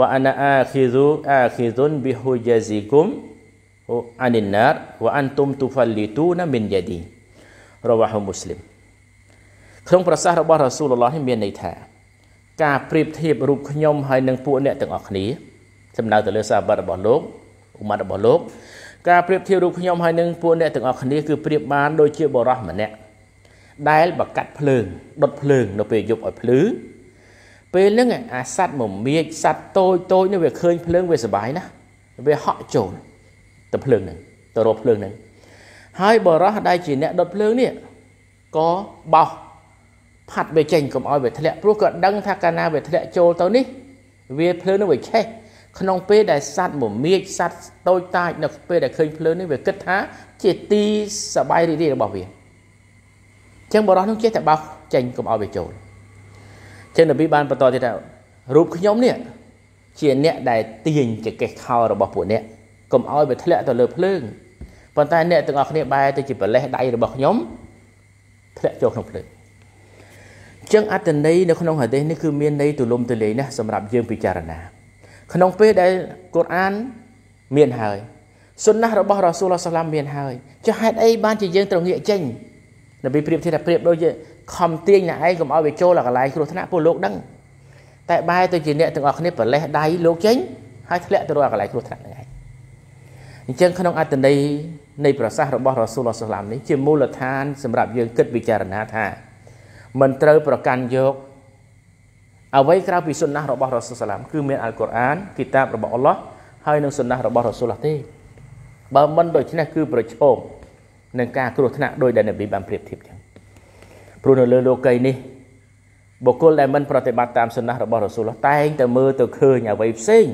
វ៉ាអានាអាខីស៊ូអាខីស៊ុនប៊ីហ៊ូយ៉ាស៊ីគុំអានីណាតវ៉ាអានតុមទូហ្វាលីទូណាមិនយ៉ាឌីរវ៉ាហ៊ូមូស្លីមក្នុងប្រសាសន៍របស់រ៉ាស៊ូលឡោះនេះមានន័យថាការប្រៀបធៀបរូបខ្ញុំហើយនឹងពួកអ្នកទាំងអស់គ្នាសំដៅទៅលើសាវត្តរបស់លោកឧម៉ាត់របស់លោកការប្រៀបធៀបរូបខ្ញុំហើយនឹងពួកអ្នកទាំងអស់គ្នាគឺប្រៀបបានដូចជាបរោះម្នាក់ដែល បកាត់ភ្លើងដុតភ្លើង នៅពេលយប់ឲ្យភ្លឺពេលហ្នឹងអាសត្វមមាញសត្វតូចតូចនេះវាឃើញភ្លើងវាសុបាយណាវាហក់ចូលទៅភ្លើងហ្នឹងទៅរកភ្លើងហ្នឹងហើយបរោះដែលជាអ្នកដុតភ្លើងនេះក៏បោសផាត់វាចេញកុំឲ្យវាធ្លាក់ព្រោះក៏ដឹងថាកាលណាវាធ្លាក់ចូលទៅនេះ វាភ្លើងនឹងវាឆេះក្នុងពេលដែលសត្វមមាញសត្វតូចតាចនៅ ពេលដែលឃើញភ្លើងនេះវាគិតថា ជាទីសបាយរីករាយរបស់វាអញ្ចឹងបរោះនឹងចេះតែបោសចេញកុំឲ្យវាចូលចឹងនប៊ីបានបន្តទៀតថារូបខ្ញុំនេះជា អ្នកដែលទាញចង្កេះខោរបស់ពួកអ្នកកុំឲ្យវាធ្លាក់ទៅលើភ្លើងប៉ុន្តែអ្នកទាំងអស់គ្នាបែរទៅជាប្រលេះដៃរបស់ខ្ញុំធ្លាក់ចូលក្នុងភ្លើងចឹងអត្តន័យនៅក្នុងហាឌីសនេះគឺមានន័យទូលំទូលាយណាស់សម្រាប់យើងពិចារណា ក្នុងពេលដែលកូរ៉ានមានហើយសុនណះរបស់រ៉ាស៊ូលសាឡាមមានហើយចុះហេតុអីបានជាយើងត្រូវងាកចេញនប៊ីប្រៀបធៀបថាប្រៀបដូចខំទាញអ្នកឯងកុំឲ្យវាចូលដល់កន្លែងគ្រោះថ្នាក់ពួកលោកដឹងតែបែរទៅជាអ្នកទាំងអស់គ្នាប្រលេះដៃលោកចេញហើយធ្លាក់ទៅរកកន្លែងគ្រោះថ្នាក់ហ្នឹងឯងអញ្ចឹងក្នុងអត្តន័យនៃប្រសាសន៍របស់រ៉ាស៊ូលឡោះសាឡាមនេះជាមូលដ្ឋានសម្រាប់យើងគិតពិចារណាថាមិនត្រូវប្រកាន់យកអ្វីក្រៅពីសុណាស់របស់រ៉ាស៊ូលសាឡាមគឺមានអល់កុរអាន គីតាបរបស់អល់ឡោះហើយនិងសុណាស់របស់រ៉ាស៊ូលឡោះទេបើមិនដូច្នេះគឺ ប្រឈមនឹងការគ្រោះថ្នាក់ដោយដែលនប៊ីបានប្រៀបធៀបចឹងព្រោះនៅលើលោកីនេះបុគ្គលដែលមិនប្រតិបត្តិតាមសុណាស់របស់រស៊ូលតែងតែមើលទៅឃើញអ្វីផ្សេង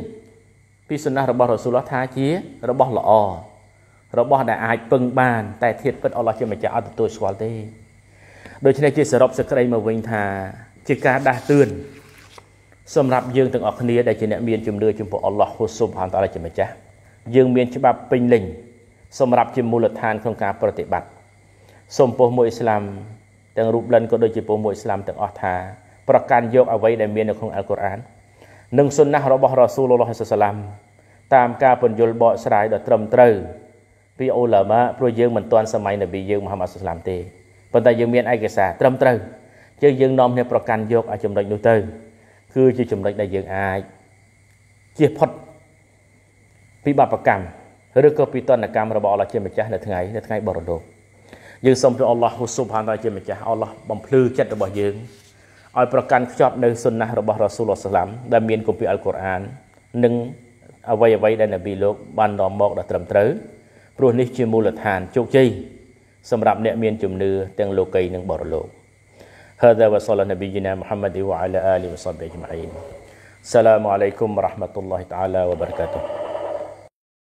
ពីសុណាស់របស់រស៊ូលថាជារបស់ល្អរបស់ដែលអាចពឹងបានតែធៀបពិតអល់ឡោះជាម្ចាស់អត់ទទួលស្គាល់ទេ ដូច្នេះជាសរុបសេចក្តីមកវិញថា ជាការដាស់តឿនសម្រាប់យើងទាំងអស់គ្នាដែលជាអ្នកមានជំនឿចំពោះអល់ឡោះហ៊ូស៊ុបហានតាឡាជាម្ចាស់យើងមានច្បាប់ពេញលេញសម្រាប់ជាមូលដ្ឋានក្នុងការប្រតិបត្តិសូមពោះមួយអ៊ីស្លាមទាំងរូបលិនក៏ដូចជាពុំមួយឥស្លាមទាំងអស់ថាប្រកាន់យកអ្វីដែលមាននៅក្នុងអល់កុរអាន និងសុនណះរបស់រ៉ាស៊ូលឡោះសាឡាមតាម ការពន្យល់បកស្រាយដ៏ត្រឹមត្រូវពីអូឡាម៉ាព្រោះយើងមិនទាន់សម័យនប៊ីយើងមហាម៉ាត់សាឡាមទេប៉ុន្តែយើងមានឯកសារត្រឹមត្រូវជាងយើងនាំគ្នាប្រកាន់យកឲ្យចំណុចនោះទៅគឺជាចំណុចដែលយើងអាចជៀសផុតពីបាបកម្មឬក៏ពីតនកម្មរបស់អល់ឡោះជាម្ចាស់នៅថ្ងៃនៅថ្ងៃបរលោកយើងសូមព្រះអល់ឡោះស៊ុបហានតាជាម្ចាស់អល់ឡោះបំភ្លឺចិត្តរបស់យើងឲ្យប្រកាន់ខ្ជាប់នៅសុនណះរបស់រ៉ាស៊ូលអស្លាមដែលមានគម្ពីរអល់កុរអាននិងអ្វីអ្វីដែលនប៊ីលោកបាននាំមកដល់ត្រឹមត្រូវព្រោះនេះជាមូលដ្ឋានជោគជ័យសម្រាប់អ្នកមានជំនឿទាំងលោកីនិងបរលោក هذا وصلى نبينا محمد وعلى آله وصحبه أجمعين السلام عليكم ورحمة الله تعالى وبركاته